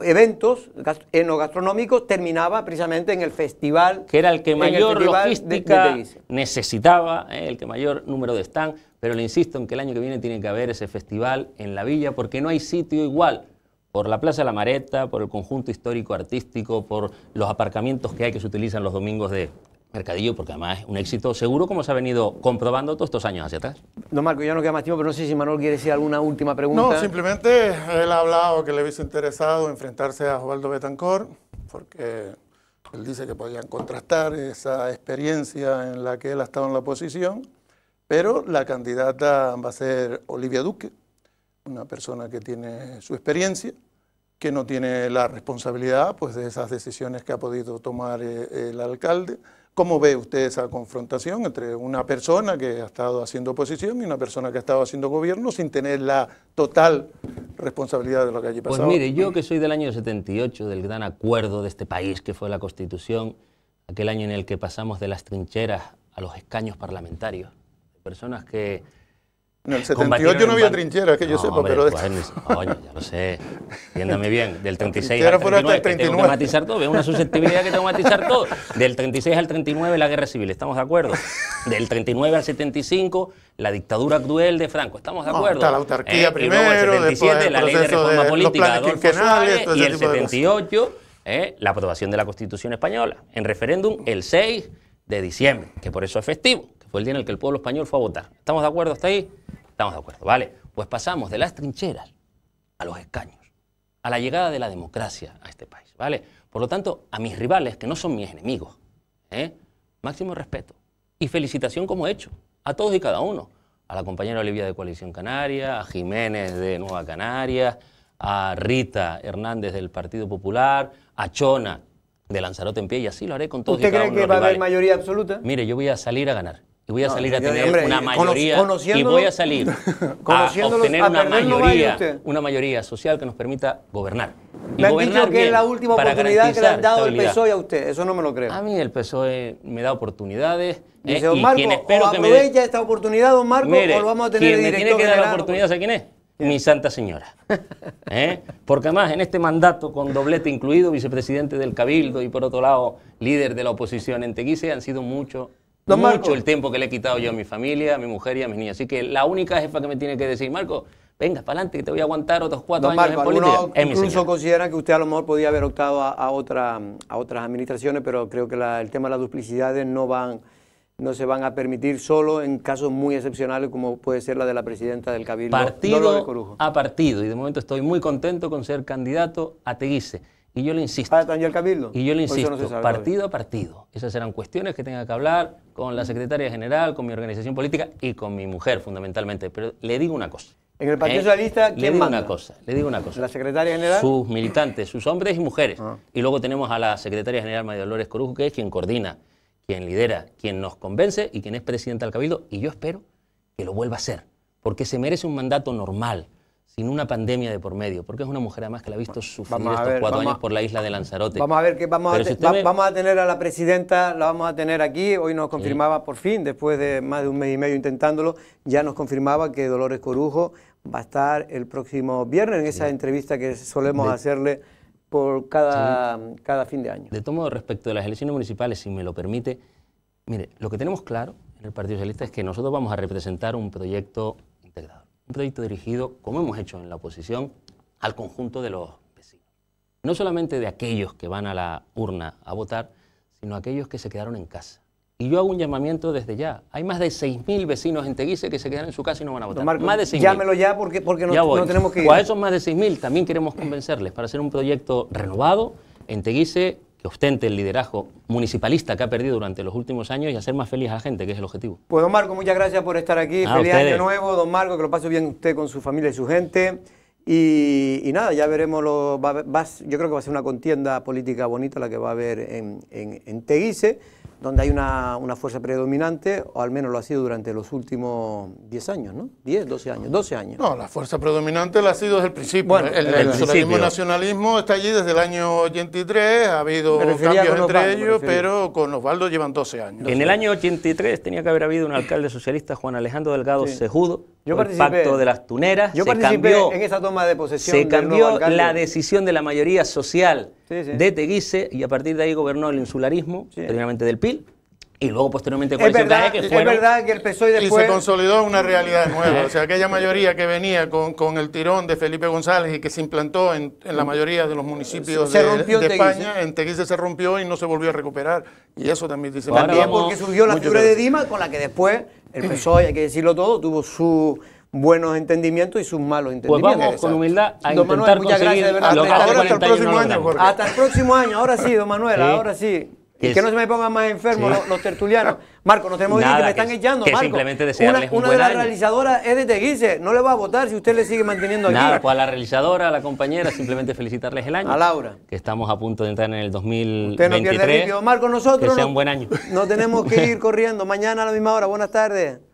eventos enogastronómicos terminaba precisamente en el festival. Que era el que mayor logística necesitaba, eh, el que mayor número de stand, pero le insisto en que el año que viene tiene que haber ese festival en la villa porque no hay sitio igual por la Plaza de la Mareta, por el conjunto histórico artístico, por los aparcamientos que hay que se utilizan los domingos de Mercadillo, porque además es un éxito seguro como se ha venido comprobando todos estos años hacia atrás. No, Marco, ya no queda más tiempo, pero no sé si Manuel quiere decir alguna última pregunta. No, simplemente él ha hablado que le hubiese interesado enfrentarse a Osvaldo Betancor, porque él dice que podían contrastar esa experiencia en la que él ha estado en la oposición, pero la candidata va a ser Olivia Duque, una persona que tiene su experiencia, que no tiene la responsabilidad pues, de esas decisiones que ha podido tomar eh, el alcalde. ¿Cómo ve usted esa confrontación entre una persona que ha estado haciendo oposición y una persona que ha estado haciendo gobierno sin tener la total responsabilidad de lo que allí pasado? Pues mire, yo que soy del año 78, del gran acuerdo de este país que fue la Constitución, aquel año en el que pasamos de las trincheras a los escaños parlamentarios, personas que en el 78 yo no había trincheras, que yo sé, sepa, pero... no pues, oye, ya lo sé, entiéndame bien, del 36 al 39, 39. tengo que matizar todo, es una susceptibilidad que tengo que matizar todo. Del 36 al 39 la guerra civil, ¿estamos de acuerdo? Del 39 al 75 la dictadura cruel de Franco, ¿estamos de acuerdo? la autarquía eh, primero, el 77 la ley de reforma política Adolfo y el 78 eh, la aprobación de la Constitución Española, en referéndum el 6 de diciembre, que por eso es festivo, que fue el día en el que el pueblo español fue a votar. ¿Estamos de acuerdo hasta ahí? Estamos de acuerdo, ¿vale? Pues pasamos de las trincheras a los escaños, a la llegada de la democracia a este país, ¿vale? Por lo tanto, a mis rivales, que no son mis enemigos, ¿eh? máximo respeto y felicitación como he hecho, a todos y cada uno, a la compañera Olivia de Coalición Canaria, a Jiménez de Nueva Canaria, a Rita Hernández del Partido Popular, a Chona de Lanzarote en pie, y así lo haré con todos y cada cree que va a haber mayoría absoluta? Mire, yo voy a salir a ganar y voy a salir a tener una mayoría y voy a salir a obtener una mayoría, una mayoría social que nos permita gobernar. Y me han dicho que es la última oportunidad que le han dado el PSOE a usted, eso no me lo creo. A mí el PSOE me da oportunidades. ¿eh? don Marco, y quien espero que me dé, esta oportunidad, don Marco, volvamos o a tener quien me tiene que dar la oportunidad, a quién es? Mi Santa Señora. ¿eh? Porque además en este mandato, con doblete incluido, vicepresidente del Cabildo y por otro lado líder de la oposición en Teguise, han sido muchos mucho el tiempo que le he quitado yo a mi familia, a mi mujer y a mis niñas. Así que la única jefa que me tiene que decir, Marco, venga, para adelante, que te voy a aguantar otros cuatro años en política. incluso consideran que usted a lo mejor podía haber optado a, otra, a otras administraciones, pero creo que el tema de las duplicidades no van no se van a permitir solo en casos muy excepcionales como puede ser la de la presidenta del Cabildo. Partido de Corujo. a partido, y de momento estoy muy contento con ser candidato a Teguise. Y yo le insisto. Ah, el Cabildo. Y yo le insisto, partido a partido. Esas serán cuestiones que tenga que hablar con la secretaria general, con mi organización política y con mi mujer, fundamentalmente. Pero le digo una cosa. En el Partido ¿eh? Socialista, ¿quién le digo una cosa, le digo una cosa. ¿La secretaria general? Sus militantes, sus hombres y mujeres. Ah. Y luego tenemos a la secretaria general María Dolores Corujo, que es quien coordina, quien lidera, quien nos convence y quien es presidenta del Cabildo. Y yo espero que lo vuelva a hacer, porque se merece un mandato normal sin una pandemia de por medio, porque es una mujer además que la ha visto sufrir estos cuatro años por la isla de Lanzarote. Vamos a ver qué vamos, a, vamos a tener a la presidenta, la vamos a tener aquí, hoy nos confirmaba por fin, después de más de un mes y medio intentándolo, ya nos confirmaba que Dolores Corujo va a estar el próximo viernes en esa entrevista que solemos hacerle por cada, cada fin de año. De todo modo, respecto de las elecciones municipales, si me lo permite, mire, lo que tenemos claro en el Partido Socialista es que nosotros vamos a representar un proyecto un proyecto dirigido, como hemos hecho en la oposición, al conjunto de los vecinos. No solamente de aquellos que van a la urna a votar, sino aquellos que se quedaron en casa. Y yo hago un llamamiento desde ya. Hay más de 6.000 vecinos en Teguise que se quedan en su casa y no van a votar. más de Llámelo ya porque, porque no, tenemos que ir. a esos más de 6.000 también queremos convencerles para hacer un proyecto renovado en Teguise ostente el liderazgo municipalista que ha perdido durante los últimos años y hacer más feliz a la gente, que es el objetivo. Pues don Marco, muchas gracias por estar aquí. Ah, feliz año nuevo, don Marco, que lo pase bien usted con su familia y su gente. Y, nada, ya veremos, lo, yo creo que va a ser una contienda política bonita la que va a haber en, en, en Teguise donde hay una, fuerza predominante, o al menos lo ha sido durante los últimos 10 años, ¿no? 10, 12 años, 12 años. No, la fuerza predominante la ha sido desde el principio. el, el, nacionalismo, está allí desde el año 83, ha habido cambios entre ellos, pero con Osvaldo llevan 12 años. En el año 83 tenía que haber habido un alcalde socialista, Juan Alejandro Delgado Cejudo, Sejudo, pacto de las tuneras. Yo participé en esa toma de posesión. Se cambió la decisión de la mayoría social de Teguise y a partir de ahí gobernó el insularismo, primeramente del PIL, y luego posteriormente es verdad, que verdad que el PSOE después... Y se consolidó una realidad nueva. o sea, aquella mayoría que venía con, el tirón de Felipe González y que se implantó en, la mayoría de los municipios de, España, en Teguise se rompió y no se volvió a recuperar. Y eso también dice... También porque surgió la figura de Dima con la que después el PSOE, hay que decirlo todo, tuvo su buenos entendimientos y sus malos entendimientos. Pues vamos con humildad a don intentar conseguir gracias, verdad, hasta, el próximo año, hasta el próximo año, ahora sí, don Manuel, ahora sí. Y que no se me pongan más enfermos los, tertulianos. Marco, nos tenemos que que me están echando, Marco. Simplemente desearles una, una de las realizadoras es de Teguise, no le va a votar si usted le sigue manteniendo aquí. Nada, pues a la realizadora, a la compañera, simplemente felicitarles el año. A Laura. Que estamos a punto de entrar en el 2023. Usted no pierde el Marco, nosotros. Que sea un buen año. No tenemos que ir corriendo. Mañana a la misma hora. Buenas tardes.